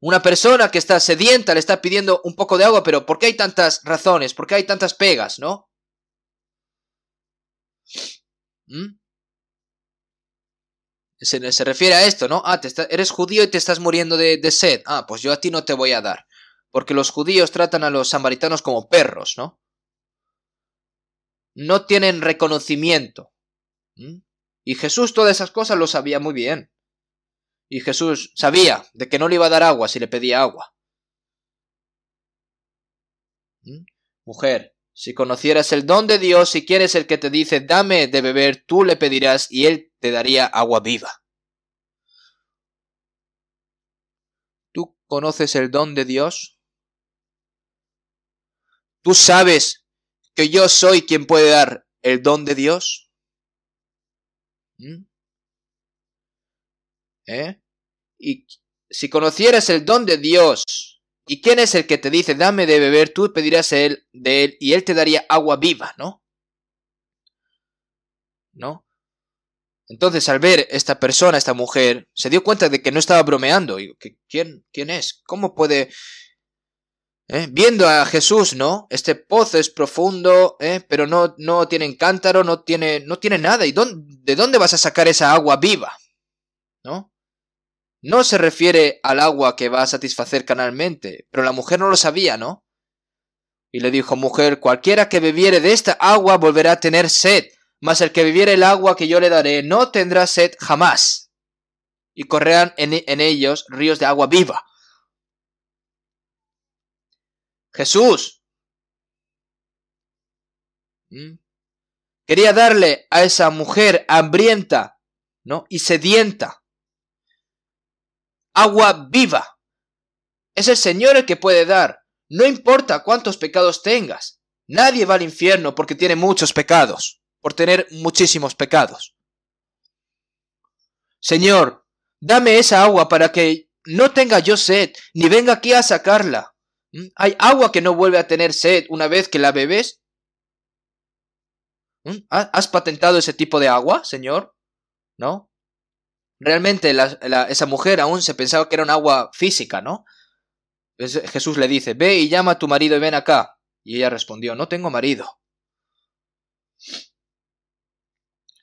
[SPEAKER 2] Una persona que está sedienta le está pidiendo un poco de agua, pero ¿por qué hay tantas razones? ¿Por qué hay tantas pegas, no? ¿Mm? Se, refiere a esto, ¿no? Ah, eres judío y te estás muriendo de, de, sed. Ah, pues yo a ti no te voy a dar. Porque los judíos tratan a los samaritanos como perros, ¿no? No tienen reconocimiento. ¿Mm? Y Jesús todas esas cosas lo sabía muy bien. Y Jesús sabía de que no le iba a dar agua si le pedía agua. ¿Mm? Mujer, si conocieras el don de Dios, si quieres el que te dice dame de beber, tú le pedirás y él te daría agua viva. ¿Tú conoces el don de Dios? ¿Tú sabes que yo soy quien puede dar el don de Dios? ¿Mm? ¿Eh? Y si conocieras el don de Dios, ¿Y quién es el que te dice, dame de beber? Tú pedirás él, de él y él te daría agua viva, ¿no? ¿No? Entonces, al ver esta persona, esta mujer, se dio cuenta de que no estaba bromeando. Y que, ¿quién, ¿Quién es? ¿Cómo puede...? Eh? Viendo a Jesús, ¿no? Este pozo es profundo, ¿eh? pero no, no tiene cántaro, no tiene, no tiene nada. ¿Y de dónde vas a sacar esa agua viva? ¿No? No se refiere al agua que va a satisfacer canalmente, pero la mujer no lo sabía, ¿no? Y le dijo, mujer, cualquiera que bebiere de esta agua volverá a tener sed, mas el que bebiere el agua que yo le daré no tendrá sed jamás. Y correrán en, ellos ríos de agua viva. Jesús quería darle a esa mujer hambrienta ¿no? y sedienta agua viva. Es el Señor el que puede dar, no importa cuántos pecados tengas. Nadie va al infierno porque tiene muchos pecados, por tener muchísimos pecados. Señor, dame esa agua para que no tenga yo sed, ni venga aquí a sacarla. ¿Mm? ¿Hay agua que no vuelve a tener sed una vez que la bebes? ¿Mm? ¿Has patentado ese tipo de agua, Señor? ¿No? Realmente esa mujer aún se pensaba que era un agua física, ¿no? Jesús le dice, ve y llama a tu marido y ven acá. Y ella respondió, no tengo marido.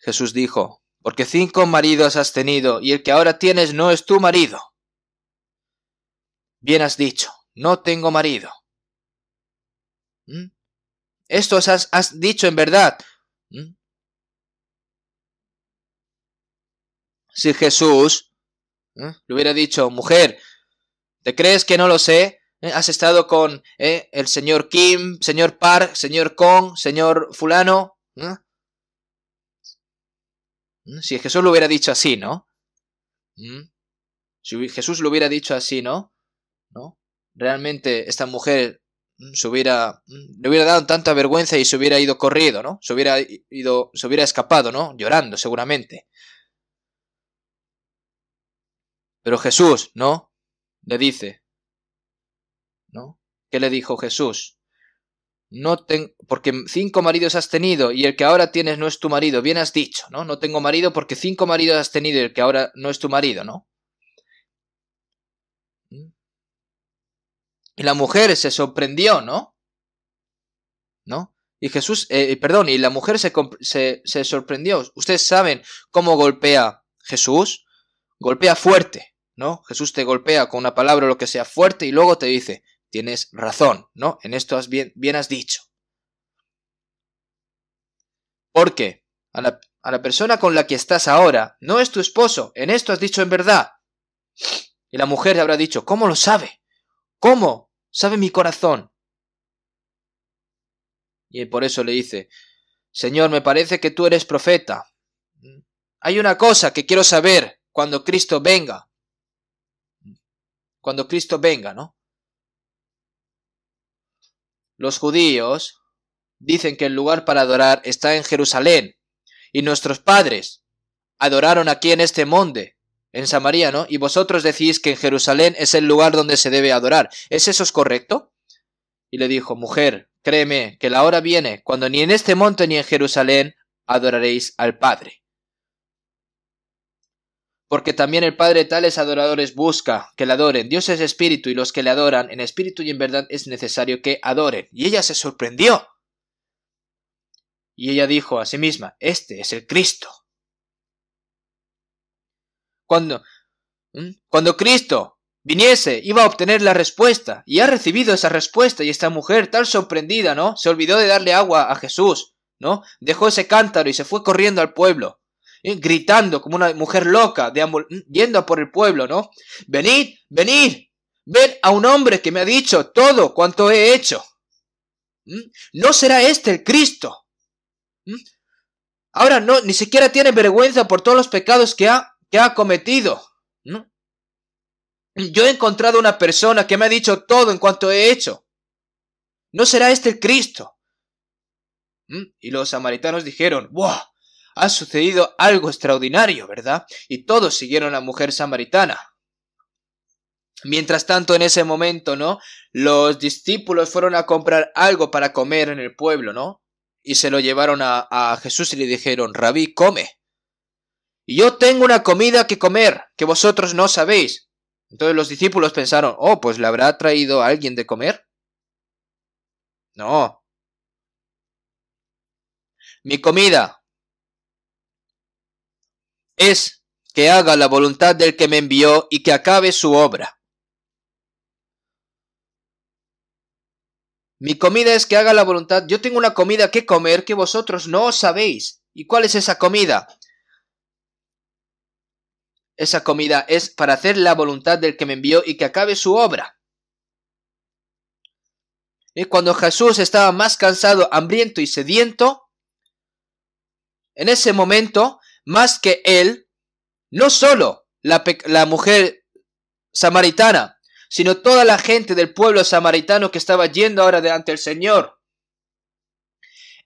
[SPEAKER 2] Jesús dijo, porque cinco maridos has tenido y el que ahora tienes no es tu marido. Bien has dicho, no tengo marido. ¿Mm? Esto has, has dicho en verdad. ¿Mm? si Jesús ¿eh? le hubiera dicho, mujer, ¿te crees que no lo sé? ¿Eh? ¿Has estado con ¿eh? el señor Kim, señor Park, señor Kong, señor fulano? Si Jesús lo hubiera dicho así, ¿no? ¿Mm? Si Jesús lo hubiera dicho así, ¿no? ¿No? Realmente esta mujer se hubiera, le hubiera dado tanta vergüenza y se hubiera ido corrido, ¿no? Se hubiera ido, se hubiera escapado, ¿no? Llorando, seguramente. Pero Jesús, ¿no? Le dice, ¿no? ¿Qué le dijo Jesús? No ten... porque cinco maridos has tenido y el que ahora tienes no es tu marido. Bien has dicho, ¿no? No tengo marido porque cinco maridos has tenido y el que ahora no es tu marido, ¿no? Y la mujer se sorprendió, ¿no? ¿No? Y Jesús, eh, eh, perdón, y la mujer se sorprendió. Ustedes saben cómo golpea Jesús. Golpea fuerte. Jesús te golpea con una palabra o lo que sea fuerte y luego te dice, tienes razón, ¿no? En esto has bien, has dicho. Porque a la, a la persona con la que estás ahora no es tu esposo, en esto has dicho en verdad. Y la mujer habrá dicho, ¿cómo lo sabe? ¿Cómo? Sabe mi corazón. Y por eso le dice, Señor, me parece que tú eres profeta. Hay una cosa que quiero saber cuando Cristo venga cuando Cristo venga, ¿no? Los judíos dicen que el lugar para adorar está en Jerusalén, y nuestros padres adoraron aquí en este monte, en Samaria, ¿no? Y vosotros decís que en Jerusalén es el lugar donde se debe adorar. ¿Es eso correcto? Y le dijo, mujer, créeme que la hora viene cuando ni en este monte ni en Jerusalén adoraréis al Padre. Porque también el Padre tales adoradores busca que le adoren. Dios es espíritu y los que le adoran en espíritu y en verdad es necesario que adoren. Y ella se sorprendió. Y ella dijo a sí misma, este es el Cristo. Cuando, cuando Cristo viniese, iba a obtener la respuesta, y ha recibido esa respuesta, y esta mujer, tan sorprendida, ¿no? Se olvidó de darle agua a Jesús, ¿no? Dejó ese cántaro y se fue corriendo al pueblo. ¿eh? gritando como una mujer loca, yendo por el pueblo, ¿no? Venid, venid, ven a un hombre que me ha dicho todo cuanto he hecho. ¿Mm? ¿No será este el Cristo? ¿Mm? Ahora no, ni siquiera tiene vergüenza por todos los pecados que ha, que ha cometido. Yo he encontrado una persona que me ha dicho todo en cuanto he hecho. ¿No será este el Cristo? ¿Mm? Y los samaritanos dijeron, ¡buah! ha sucedido algo extraordinario, ¿verdad? Y todos siguieron a la mujer samaritana. Mientras tanto, en ese momento, ¿no? Los discípulos fueron a comprar algo para comer en el pueblo, ¿no? Y se lo llevaron a, Jesús y le dijeron, Rabí, come. Y yo tengo una comida que comer, que vosotros no sabéis. Entonces los discípulos pensaron, oh, pues le habrá traído a alguien de comer. No. Mi comida es que haga la voluntad del que me envió y que acabe su obra. Mi comida es que haga la voluntad. Yo tengo una comida que comer que vosotros no sabéis. ¿Y cuál es esa comida? Esa comida es para hacer la voluntad del que me envió y que acabe su obra. Y cuando Jesús estaba más cansado, hambriento y sediento, en ese momento más que él, no solo la, mujer samaritana, sino toda la gente del pueblo samaritano que estaba yendo ahora delante del Señor.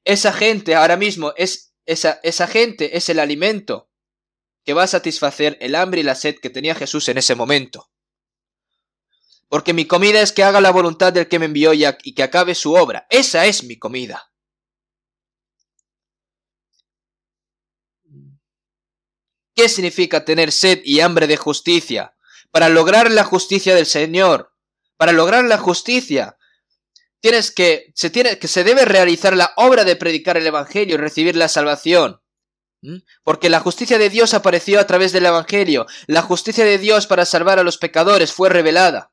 [SPEAKER 2] Esa gente ahora mismo es esa, esa gente es el alimento que va a satisfacer el hambre y la sed que tenía Jesús en ese momento. Porque mi comida es que haga la voluntad del que me envió y que acabe su obra. Esa es mi comida. ¿Qué significa tener sed y hambre de justicia? Para lograr la justicia del Señor, para lograr la justicia, tienes que se tiene que se debe realizar la obra de predicar el evangelio y recibir la salvación. ¿Mm? Porque la justicia de Dios apareció a través del Evangelio. La justicia de Dios para salvar a los pecadores fue revelada.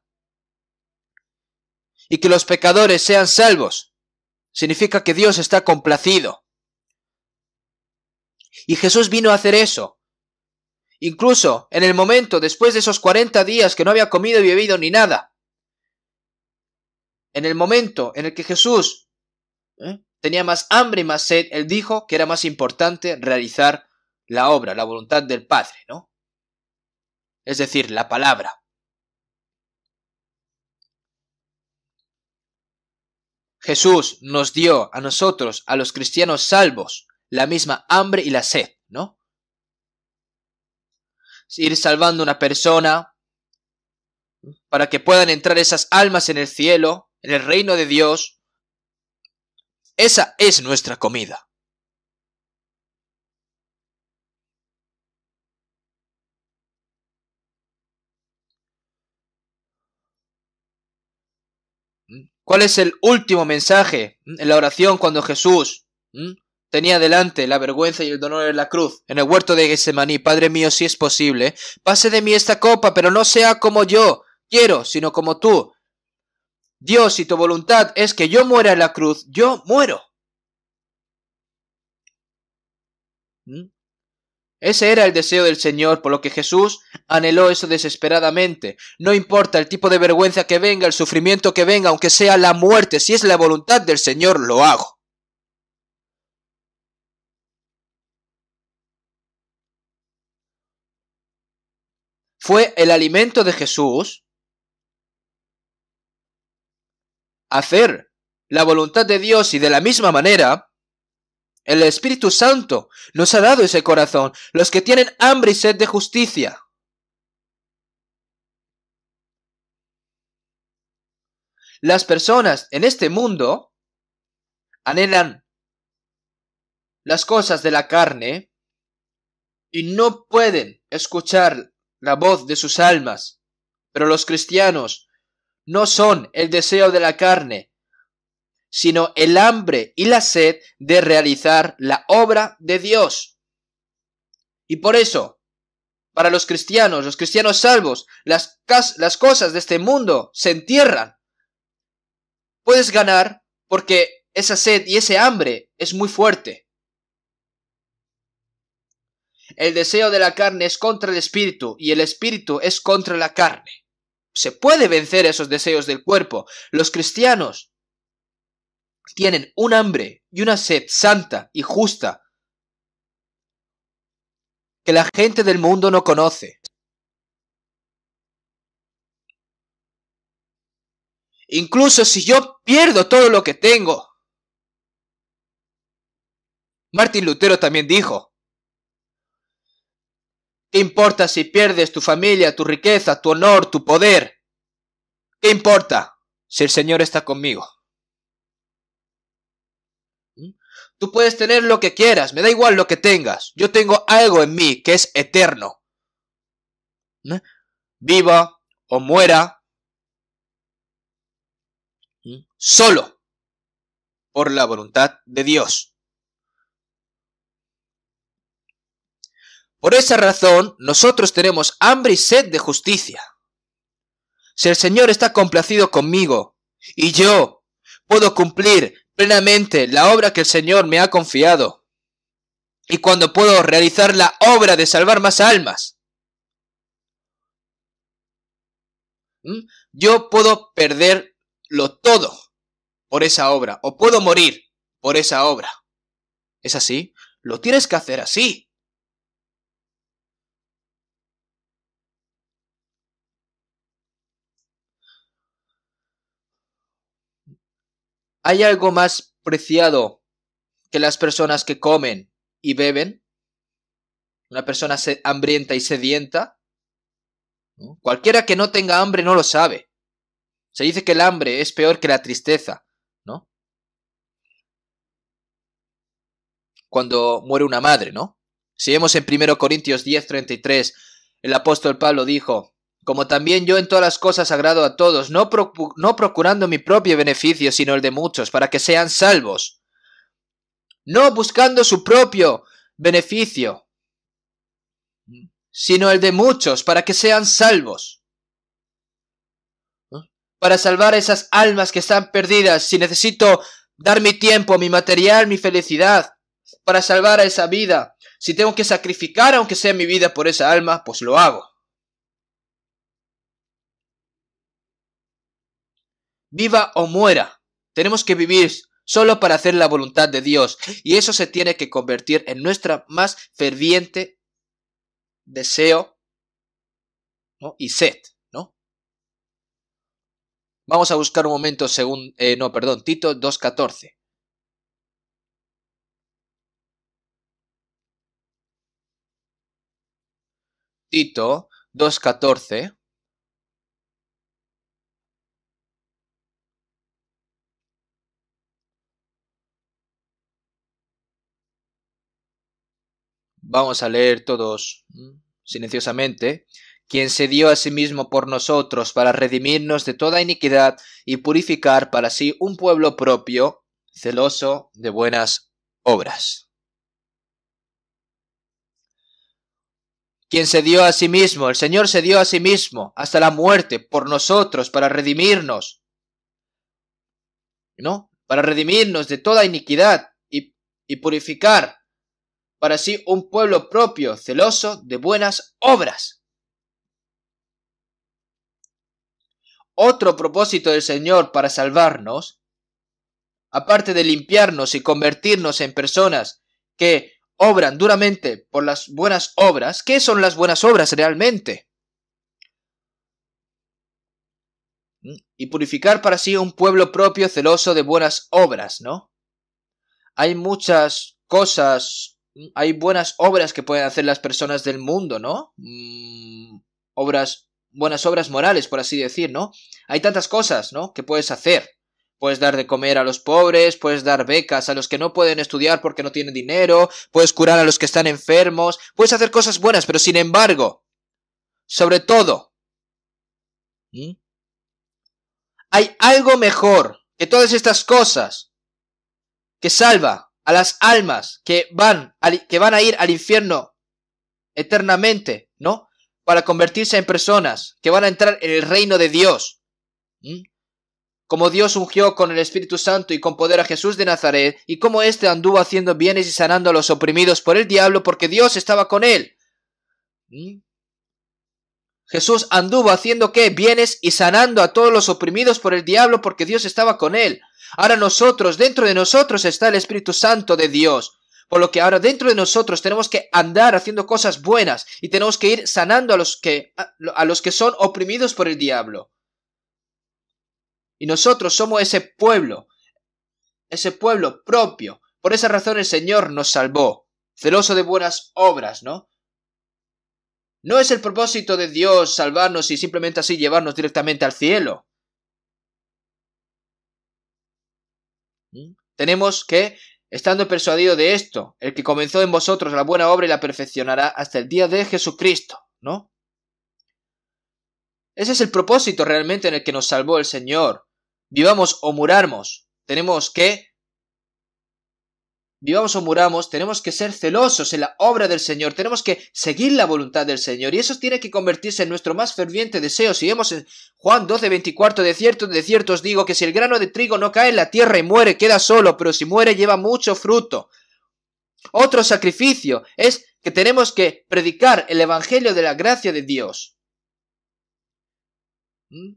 [SPEAKER 2] Y que los pecadores sean salvos significa que Dios está complacido. Y Jesús vino a hacer eso. Incluso en el momento después de esos 40 días que no había comido y bebido ni nada. En el momento en el que Jesús ¿eh? tenía más hambre y más sed, él dijo que era más importante realizar la obra, la voluntad del Padre, ¿no? Es decir, la palabra. Jesús nos dio a nosotros, a los cristianos salvos, la misma hambre y la sed, ¿no? ir salvando una persona, para que puedan entrar esas almas en el cielo, en el reino de Dios. Esa es nuestra comida. ¿Mm? ¿Cuál es el último mensaje en la oración cuando Jesús ¿Mm? Tenía delante la vergüenza y el dolor en la cruz, en el huerto de Getsemaní. Padre mío, si es posible, pase de mí esta copa, pero no sea como yo quiero, sino como tú. Dios, si tu voluntad es que yo muera en la cruz, yo muero. ¿Mm? Ese era el deseo del Señor, por lo que Jesús anheló eso desesperadamente. No importa el tipo de vergüenza que venga, el sufrimiento que venga, aunque sea la muerte, si es la voluntad del Señor, lo hago. fue el alimento de Jesús hacer la voluntad de Dios y de la misma manera, el Espíritu Santo nos ha dado ese corazón, los que tienen hambre y sed de justicia. Las personas en este mundo anhelan las cosas de la carne y no pueden escuchar la voz de sus almas. Pero los cristianos no son el deseo de la carne, sino el hambre y la sed de realizar la obra de Dios. Y por eso, para los cristianos, los cristianos salvos, las, las cosas de este mundo se entierran. Puedes ganar porque esa sed y ese hambre es muy fuerte. El deseo de la carne es contra el espíritu y el espíritu es contra la carne. Se puede vencer esos deseos del cuerpo. Los cristianos tienen un hambre y una sed santa y justa que la gente del mundo no conoce. Incluso si yo pierdo todo lo que tengo. Martín Lutero también dijo, ¿Qué importa si pierdes tu familia, tu riqueza, tu honor, tu poder? ¿Qué importa si el Señor está conmigo? ¿Mm? Tú puedes tener lo que quieras, me da igual lo que tengas. Yo tengo algo en mí que es eterno. ¿Mm? Viva o muera, ¿Mm? solo por la voluntad de Dios. Por esa razón, nosotros tenemos hambre y sed de justicia. Si el Señor está complacido conmigo y yo puedo cumplir plenamente la obra que el Señor me ha confiado, y cuando puedo realizar la obra de salvar más almas, yo puedo perderlo todo por esa obra, o puedo morir por esa obra. ¿Es así? Lo tienes que hacer así. ¿Hay algo más preciado que las personas que comen y beben? Una persona hambrienta y sedienta. Cualquiera que no tenga hambre no lo sabe. Se dice que el hambre es peor que la tristeza, ¿no? Cuando muere una madre, ¿no? Si vemos en 1 Corintios 10:33, el apóstol Pablo dijo, como también yo en todas las cosas agrado a todos, no, procurando mi propio beneficio, sino el de muchos, para que sean salvos. No buscando su propio beneficio, sino el de muchos, para que sean salvos. Para salvar esas almas que están perdidas, si necesito dar mi tiempo, mi material, mi felicidad, para salvar a esa vida, si tengo que sacrificar aunque sea mi vida por esa alma, pues lo hago. viva o muera. Tenemos que vivir solo para hacer la voluntad de Dios. Y eso se tiene que convertir en nuestra más ferviente deseo y sed. ¿no? Vamos a buscar un momento según... Eh, no, perdón, Tito 2.14. Tito 2.14. Vamos a leer todos silenciosamente, quien se dio a sí mismo por nosotros para redimirnos de toda iniquidad y purificar para sí un pueblo propio, celoso de buenas obras. Quien se dio a sí mismo, el Señor se dio a sí mismo hasta la muerte por nosotros para redimirnos. ¿No? Para redimirnos de toda iniquidad y, y purificar para sí un pueblo propio, celoso de buenas obras. Otro propósito del Señor para salvarnos, aparte de limpiarnos y convertirnos en personas que obran duramente por las buenas obras, ¿qué son las buenas obras realmente? Y purificar para sí un pueblo propio celoso de buenas obras, ¿no? Hay muchas cosas hay buenas obras que pueden hacer las personas del mundo, ¿no? Mm, obras, buenas obras morales, por así decir, ¿no? Hay tantas cosas, ¿no? Que puedes hacer. Puedes dar de comer a los pobres, puedes dar becas a los que no pueden estudiar porque no tienen dinero, puedes curar a los que están enfermos, puedes hacer cosas buenas, pero sin embargo, sobre todo, hay algo mejor que todas estas cosas que salva a las almas que van, que van a ir al infierno eternamente, ¿no? Para convertirse en personas que van a entrar en el reino de Dios. Como Dios ungió con el Espíritu Santo y con poder a Jesús de Nazaret, y como éste anduvo haciendo bienes y sanando a los oprimidos por el diablo, porque Dios estaba con él. Jesús anduvo haciendo qué? Bienes y sanando a todos los oprimidos por el diablo, porque Dios estaba con él. Ahora nosotros, dentro de nosotros está el Espíritu Santo de Dios. Por lo que ahora dentro de nosotros tenemos que andar haciendo cosas buenas y tenemos que ir sanando a los que, a, los que son oprimidos por el diablo. Y nosotros somos ese pueblo, ese pueblo propio. Por esa razón el Señor nos salvó, celoso de buenas obras, ¿no? No es el propósito de Dios salvarnos y simplemente así llevarnos directamente al cielo. ¿Mm? Tenemos que, estando persuadido de esto, el que comenzó en vosotros la buena obra y la perfeccionará hasta el día de Jesucristo, ¿no? Ese es el propósito realmente en el que nos salvó el Señor. Vivamos o muramos. Tenemos que vivamos o muramos, tenemos que ser celosos en la obra del Señor, tenemos que seguir la voluntad del Señor y eso tiene que convertirse en nuestro más ferviente deseo. Si vemos en Juan 12, 24, de cierto, de cierto os digo que si el grano de trigo no cae en la tierra y muere, queda solo, pero si muere lleva mucho fruto. Otro sacrificio es que tenemos que predicar el Evangelio de la gracia de Dios. ¿Mm?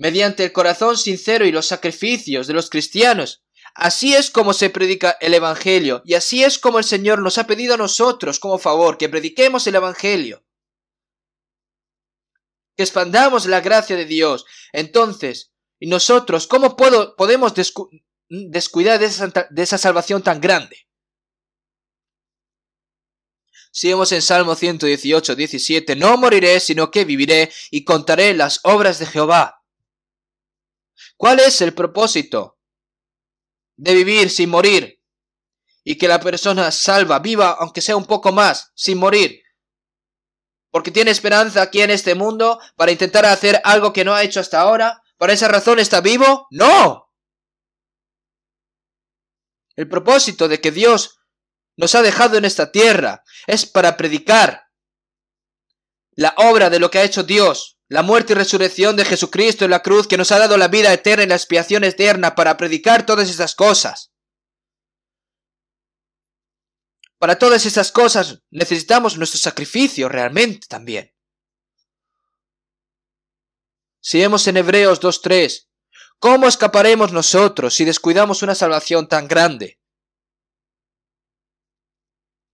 [SPEAKER 2] Mediante el corazón sincero y los sacrificios de los cristianos, Así es como se predica el Evangelio y así es como el Señor nos ha pedido a nosotros como favor que prediquemos el Evangelio. Que expandamos la gracia de Dios. Entonces, ¿y nosotros cómo podemos descuidar de esa, salvación tan grande? Si en Salmo 118, 17, no moriré, sino que viviré y contaré las obras de Jehová. ¿Cuál es el propósito de vivir sin morir y que la persona salva, viva, aunque sea un poco más, sin morir. Porque tiene esperanza aquí en este mundo para intentar hacer algo que no ha hecho hasta ahora. ¿Para esa razón está vivo? No. El propósito de que Dios nos ha dejado en esta tierra es para predicar la obra de lo que ha hecho Dios la muerte y resurrección de Jesucristo en la cruz que nos ha dado la vida eterna y la expiación eterna para predicar todas esas cosas. Para todas esas cosas necesitamos nuestro sacrificio realmente también. Si vemos en Hebreos 2.3, ¿cómo escaparemos nosotros si descuidamos una salvación tan grande?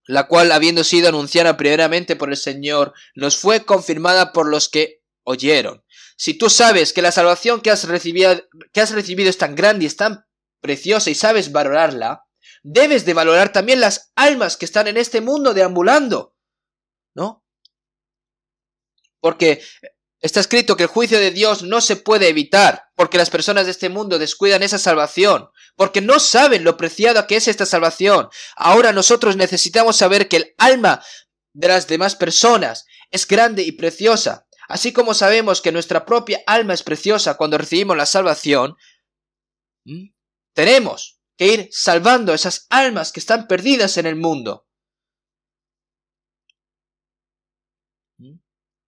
[SPEAKER 2] La cual, habiendo sido anunciada primeramente por el Señor, nos fue confirmada por los que oyeron. Si tú sabes que la salvación que has recibido, es tan grande y es tan preciosa y sabes valorarla, debes de valorar también las almas que están en este mundo deambulando, ¿no? Porque está escrito que el juicio de Dios no se puede evitar, porque las personas de este mundo descuidan esa salvación, porque no saben lo preciada que es esta salvación. Ahora nosotros necesitamos saber que el alma de las demás personas es grande y preciosa, Así como sabemos que nuestra propia alma es preciosa cuando recibimos la salvación, tenemos que ir salvando esas almas que están perdidas en el mundo.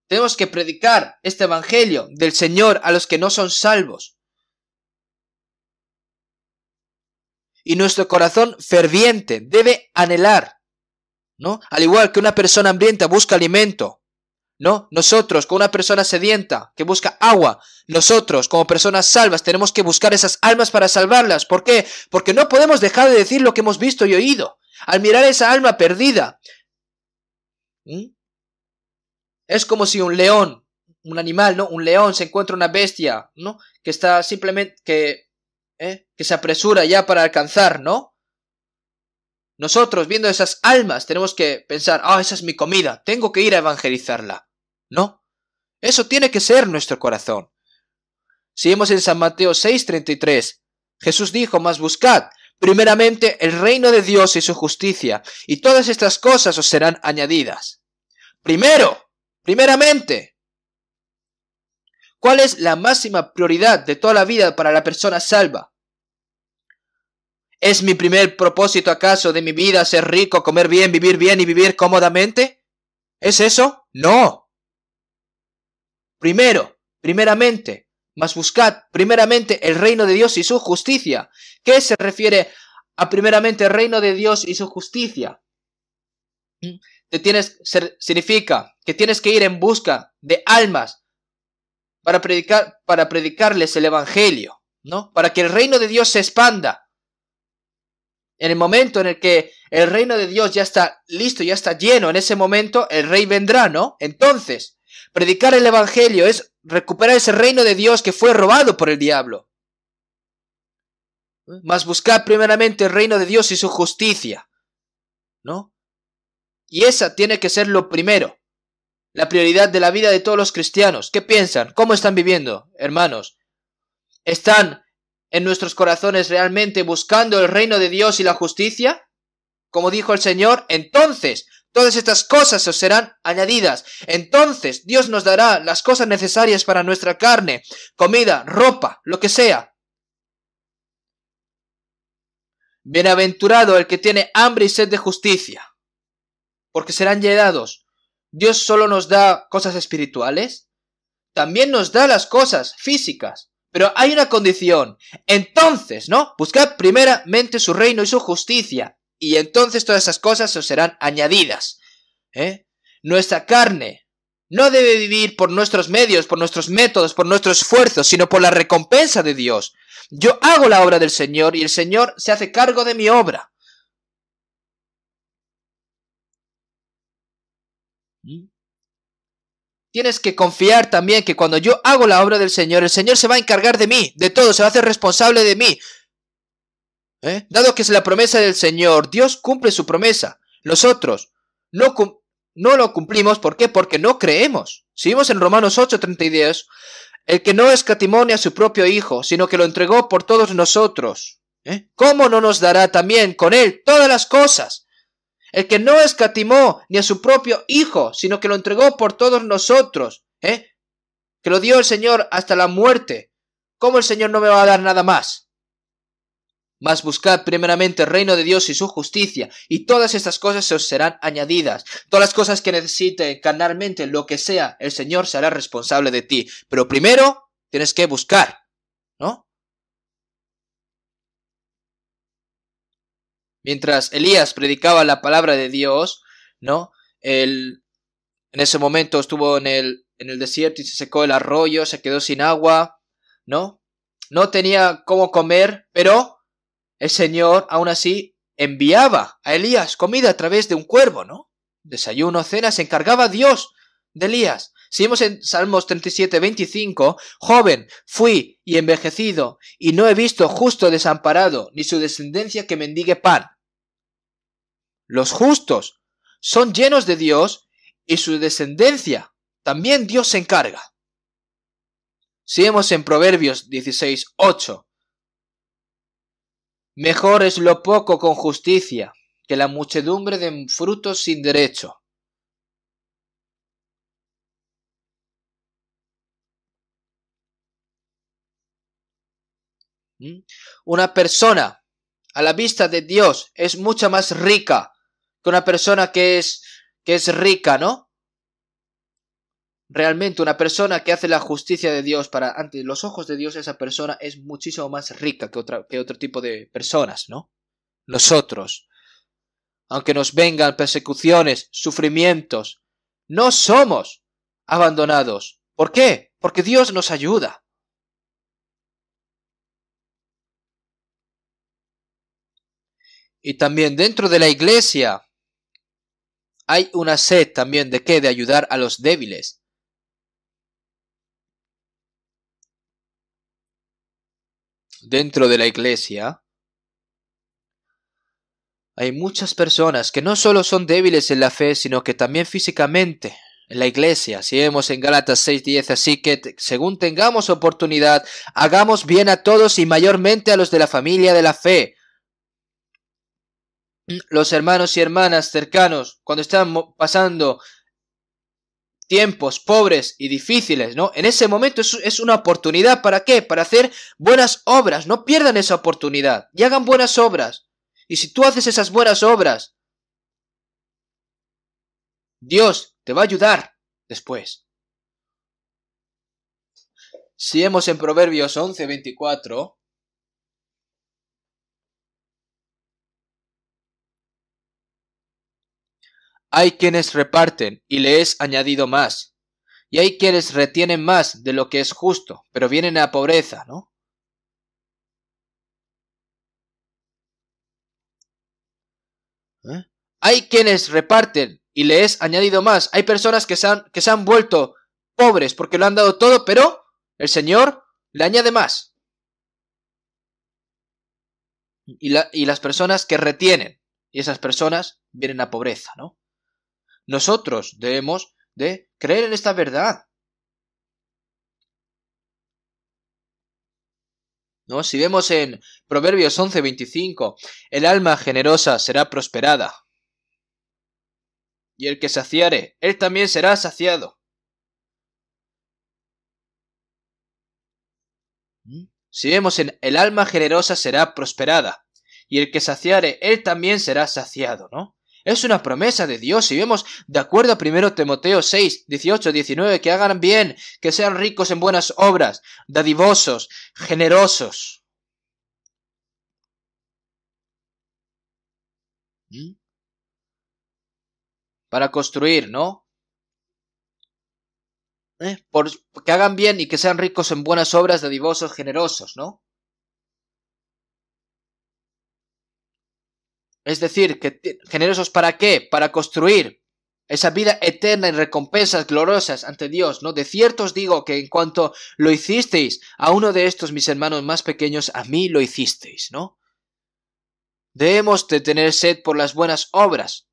[SPEAKER 2] Tenemos que predicar este Evangelio del Señor a los que no son salvos. Y nuestro corazón ferviente debe anhelar, ¿no? Al igual que una persona hambrienta busca alimento, ¿no? Nosotros, como una persona sedienta que busca agua, nosotros, como personas salvas, tenemos que buscar esas almas para salvarlas. ¿Por qué? Porque no podemos dejar de decir lo que hemos visto y oído. Al mirar esa alma perdida, es como si un león, un animal, ¿no? Un león se encuentra una bestia, ¿no? Que está simplemente, que, ¿eh? que se apresura ya para alcanzar, ¿no? Nosotros, viendo esas almas, tenemos que pensar, ah, esa es mi comida, tengo que ir a evangelizarla. No, eso tiene que ser nuestro corazón. Si vemos en San Mateo 6:33, Jesús dijo, más buscad primeramente el reino de Dios y su justicia, y todas estas cosas os serán añadidas. Primero, primeramente. ¿Cuál es la máxima prioridad de toda la vida para la persona salva? ¿Es mi primer propósito acaso de mi vida ser rico, comer bien, vivir bien y vivir cómodamente? ¿Es eso? No. Primero, primeramente, mas buscad primeramente el reino de Dios y su justicia. ¿Qué se refiere a primeramente el reino de Dios y su justicia? Te tienes, significa que tienes que ir en busca de almas para, predicar, para predicarles el Evangelio, ¿no? Para que el reino de Dios se expanda. En el momento en el que el reino de Dios ya está listo, ya está lleno, en ese momento el rey vendrá, ¿no? Entonces, Predicar el Evangelio es recuperar ese reino de Dios que fue robado por el diablo. ¿Eh? Más buscar primeramente el reino de Dios y su justicia. ¿No? Y esa tiene que ser lo primero. La prioridad de la vida de todos los cristianos. ¿Qué piensan? ¿Cómo están viviendo, hermanos? ¿Están en nuestros corazones realmente buscando el reino de Dios y la justicia? Como dijo el Señor, entonces Todas estas cosas os serán añadidas. Entonces Dios nos dará las cosas necesarias para nuestra carne, comida, ropa, lo que sea. Bienaventurado el que tiene hambre y sed de justicia, porque serán llenados. Dios solo nos da cosas espirituales, también nos da las cosas físicas. Pero hay una condición. Entonces, ¿no? Buscad primeramente su reino y su justicia, y entonces todas esas cosas os serán añadidas. ¿eh? Nuestra carne no debe vivir por nuestros medios, por nuestros métodos, por nuestro esfuerzo, sino por la recompensa de Dios. Yo hago la obra del Señor y el Señor se hace cargo de mi obra. ¿Mm? Tienes que confiar también que cuando yo hago la obra del Señor, el Señor se va a encargar de mí, de todo, se va a hacer responsable de mí. ¿Eh? Dado que es la promesa del Señor, Dios cumple su promesa. Nosotros no, no lo cumplimos, ¿por qué? Porque no creemos. Si vimos en Romanos 8, el que no ni a su propio Hijo, sino que lo entregó por todos nosotros, ¿eh? ¿cómo no nos dará también con él todas las cosas? El que no escatimó ni a su propio Hijo, sino que lo entregó por todos nosotros, ¿eh? que lo dio el Señor hasta la muerte, ¿cómo el Señor no me va a dar nada más? Mas buscad primeramente el reino de Dios y su justicia, y todas estas cosas se os serán añadidas. Todas las cosas que necesite carnalmente, lo que sea, el Señor será responsable de ti. Pero primero tienes que buscar, ¿no? Mientras Elías predicaba la palabra de Dios, ¿no? Él, en ese momento estuvo en el, en el desierto y se secó el arroyo, se quedó sin agua, ¿no? No tenía cómo comer, pero el Señor, aún así, enviaba a Elías comida a través de un cuervo, ¿no? Desayuno, cena, se encargaba Dios de Elías. Si vemos en Salmos 37, 25, joven fui y envejecido, y no he visto justo desamparado, ni su descendencia que mendigue pan. Los justos son llenos de Dios, y su descendencia también Dios se encarga. Si vemos en Proverbios 16, 8, Mejor es lo poco con justicia que la muchedumbre de frutos sin derecho. ¿Mm? Una persona a la vista de Dios es mucho más rica que una persona que es, que es rica, ¿no? Realmente una persona que hace la justicia de Dios para ante los ojos de Dios, esa persona es muchísimo más rica que, otro tipo de personas, ¿no? Nosotros, aunque nos vengan persecuciones, sufrimientos, no somos abandonados. ¿Por qué? Porque Dios nos ayuda. Y también dentro de la iglesia hay una sed también de qué? De ayudar a los débiles. dentro de la iglesia, hay muchas personas que no solo son débiles en la fe, sino que también físicamente en la iglesia. Si vemos en Gálatas 6:10, así que según tengamos oportunidad, hagamos bien a todos y mayormente a los de la familia de la fe. Los hermanos y hermanas cercanos, cuando están pasando tiempos pobres y difíciles, ¿no? En ese momento es, una oportunidad para qué? Para hacer buenas obras, no pierdan esa oportunidad y hagan buenas obras. Y si tú haces esas buenas obras, Dios te va a ayudar después. Si hemos en Proverbios 11:24, Hay quienes reparten y le es añadido más. Y hay quienes retienen más de lo que es justo, pero vienen a pobreza, ¿no? ¿Eh? Hay quienes reparten y le es añadido más. Hay personas que se han, que se han vuelto pobres porque lo han dado todo, pero el Señor le añade más. y, las personas que retienen, y esas personas vienen a pobreza, ¿no? Nosotros debemos de creer en esta verdad. ¿No? Si vemos en Proverbios 11:25, el alma generosa será prosperada. Y el que saciare, él también será saciado. ¿Mm? Si vemos en el alma generosa será prosperada, y el que saciare, él también será saciado, ¿no? Es una promesa de Dios. Si vemos, de acuerdo a Primero Timoteo 6, 18, 19, que hagan bien, que sean ricos en buenas obras, dadivosos, generosos. ¿Mm? Para construir, ¿no? ¿Eh? que hagan bien y que sean ricos en buenas obras, dadivosos, generosos, ¿no? Es decir, que generosos para qué? Para construir esa vida eterna en recompensas gloriosas ante Dios, ¿no? De cierto os digo que en cuanto lo hicisteis a uno de estos mis hermanos más pequeños, a mí lo hicisteis, ¿no? Debemos de tener sed por las buenas obras.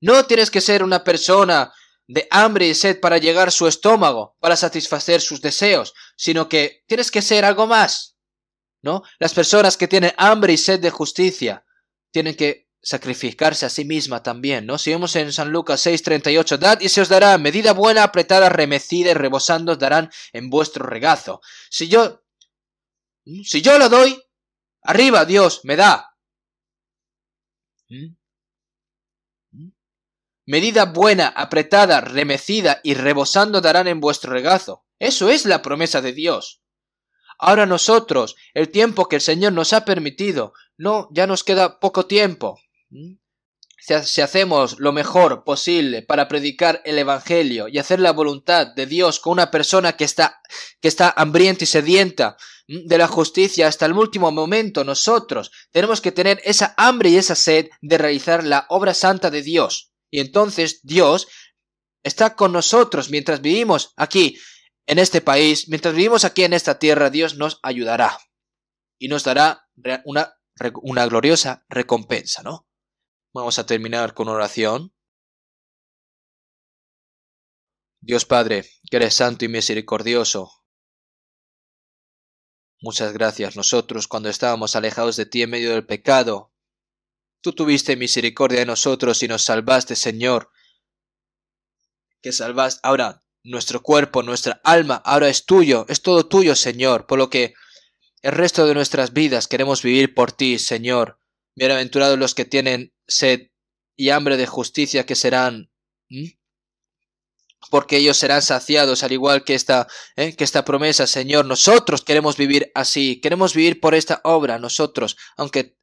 [SPEAKER 2] No tienes que ser una persona de hambre y sed para llegar a su estómago, para satisfacer sus deseos, sino que tienes que ser algo más. Las personas que tienen hambre y sed de justicia tienen que sacrificarse a sí misma también, ¿no? vemos en San Lucas 6:38, dad y se os dará, medida buena, apretada, remecida y rebosando os darán en vuestro regazo. Si yo si yo lo doy, arriba Dios me da. ¿Mm? ¿Mm? Medida buena, apretada, remecida y rebosando darán en vuestro regazo. Eso es la promesa de Dios. Ahora nosotros, el tiempo que el Señor nos ha permitido, no, ya nos queda poco tiempo. ¿Mm? Si, hacemos lo mejor posible para predicar el Evangelio y hacer la voluntad de Dios con una persona que está, que está hambrienta y sedienta ¿Mm? de la justicia hasta el último momento, nosotros tenemos que tener esa hambre y esa sed de realizar la obra santa de Dios. Y entonces Dios está con nosotros mientras vivimos aquí en este país, mientras vivimos aquí en esta tierra, Dios nos ayudará y nos dará una, una gloriosa recompensa, ¿no? Vamos a terminar con oración. Dios Padre, que eres santo y misericordioso, Muchas gracias. Nosotros, cuando estábamos alejados de ti en medio del pecado, tú tuviste misericordia de nosotros y nos salvaste, Señor. Que salvaste. Ahora, nuestro cuerpo, nuestra alma, ahora es tuyo, es todo tuyo, Señor, por lo que el resto de nuestras vidas queremos vivir por ti, Señor. Bienaventurados los que tienen sed y hambre de justicia, que serán... porque ellos serán saciados, al igual que esta, ¿eh? que esta promesa, Señor. Nosotros queremos vivir así, queremos vivir por esta obra, nosotros, aunque,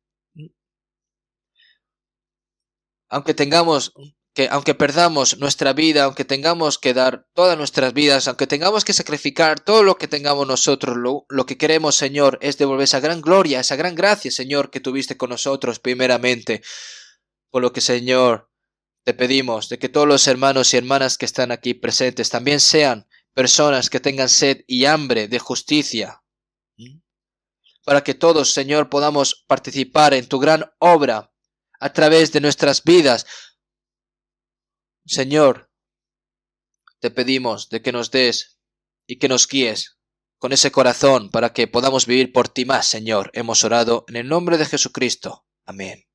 [SPEAKER 2] aunque tengamos aunque perdamos nuestra vida, aunque tengamos que dar todas nuestras vidas, aunque tengamos que sacrificar todo lo que tengamos nosotros, lo, lo, que queremos, Señor, es devolver esa gran gloria, esa gran gracia, Señor, que tuviste con nosotros primeramente. Por lo que, Señor, te pedimos de que todos los hermanos y hermanas que están aquí presentes también sean personas que tengan sed y hambre de justicia, para que todos, Señor, podamos participar en tu gran obra a través de nuestras vidas, Señor, te pedimos de que nos des y que nos guíes con ese corazón para que podamos vivir por ti más, Señor. Hemos orado en el nombre de Jesucristo.
[SPEAKER 1] Amén.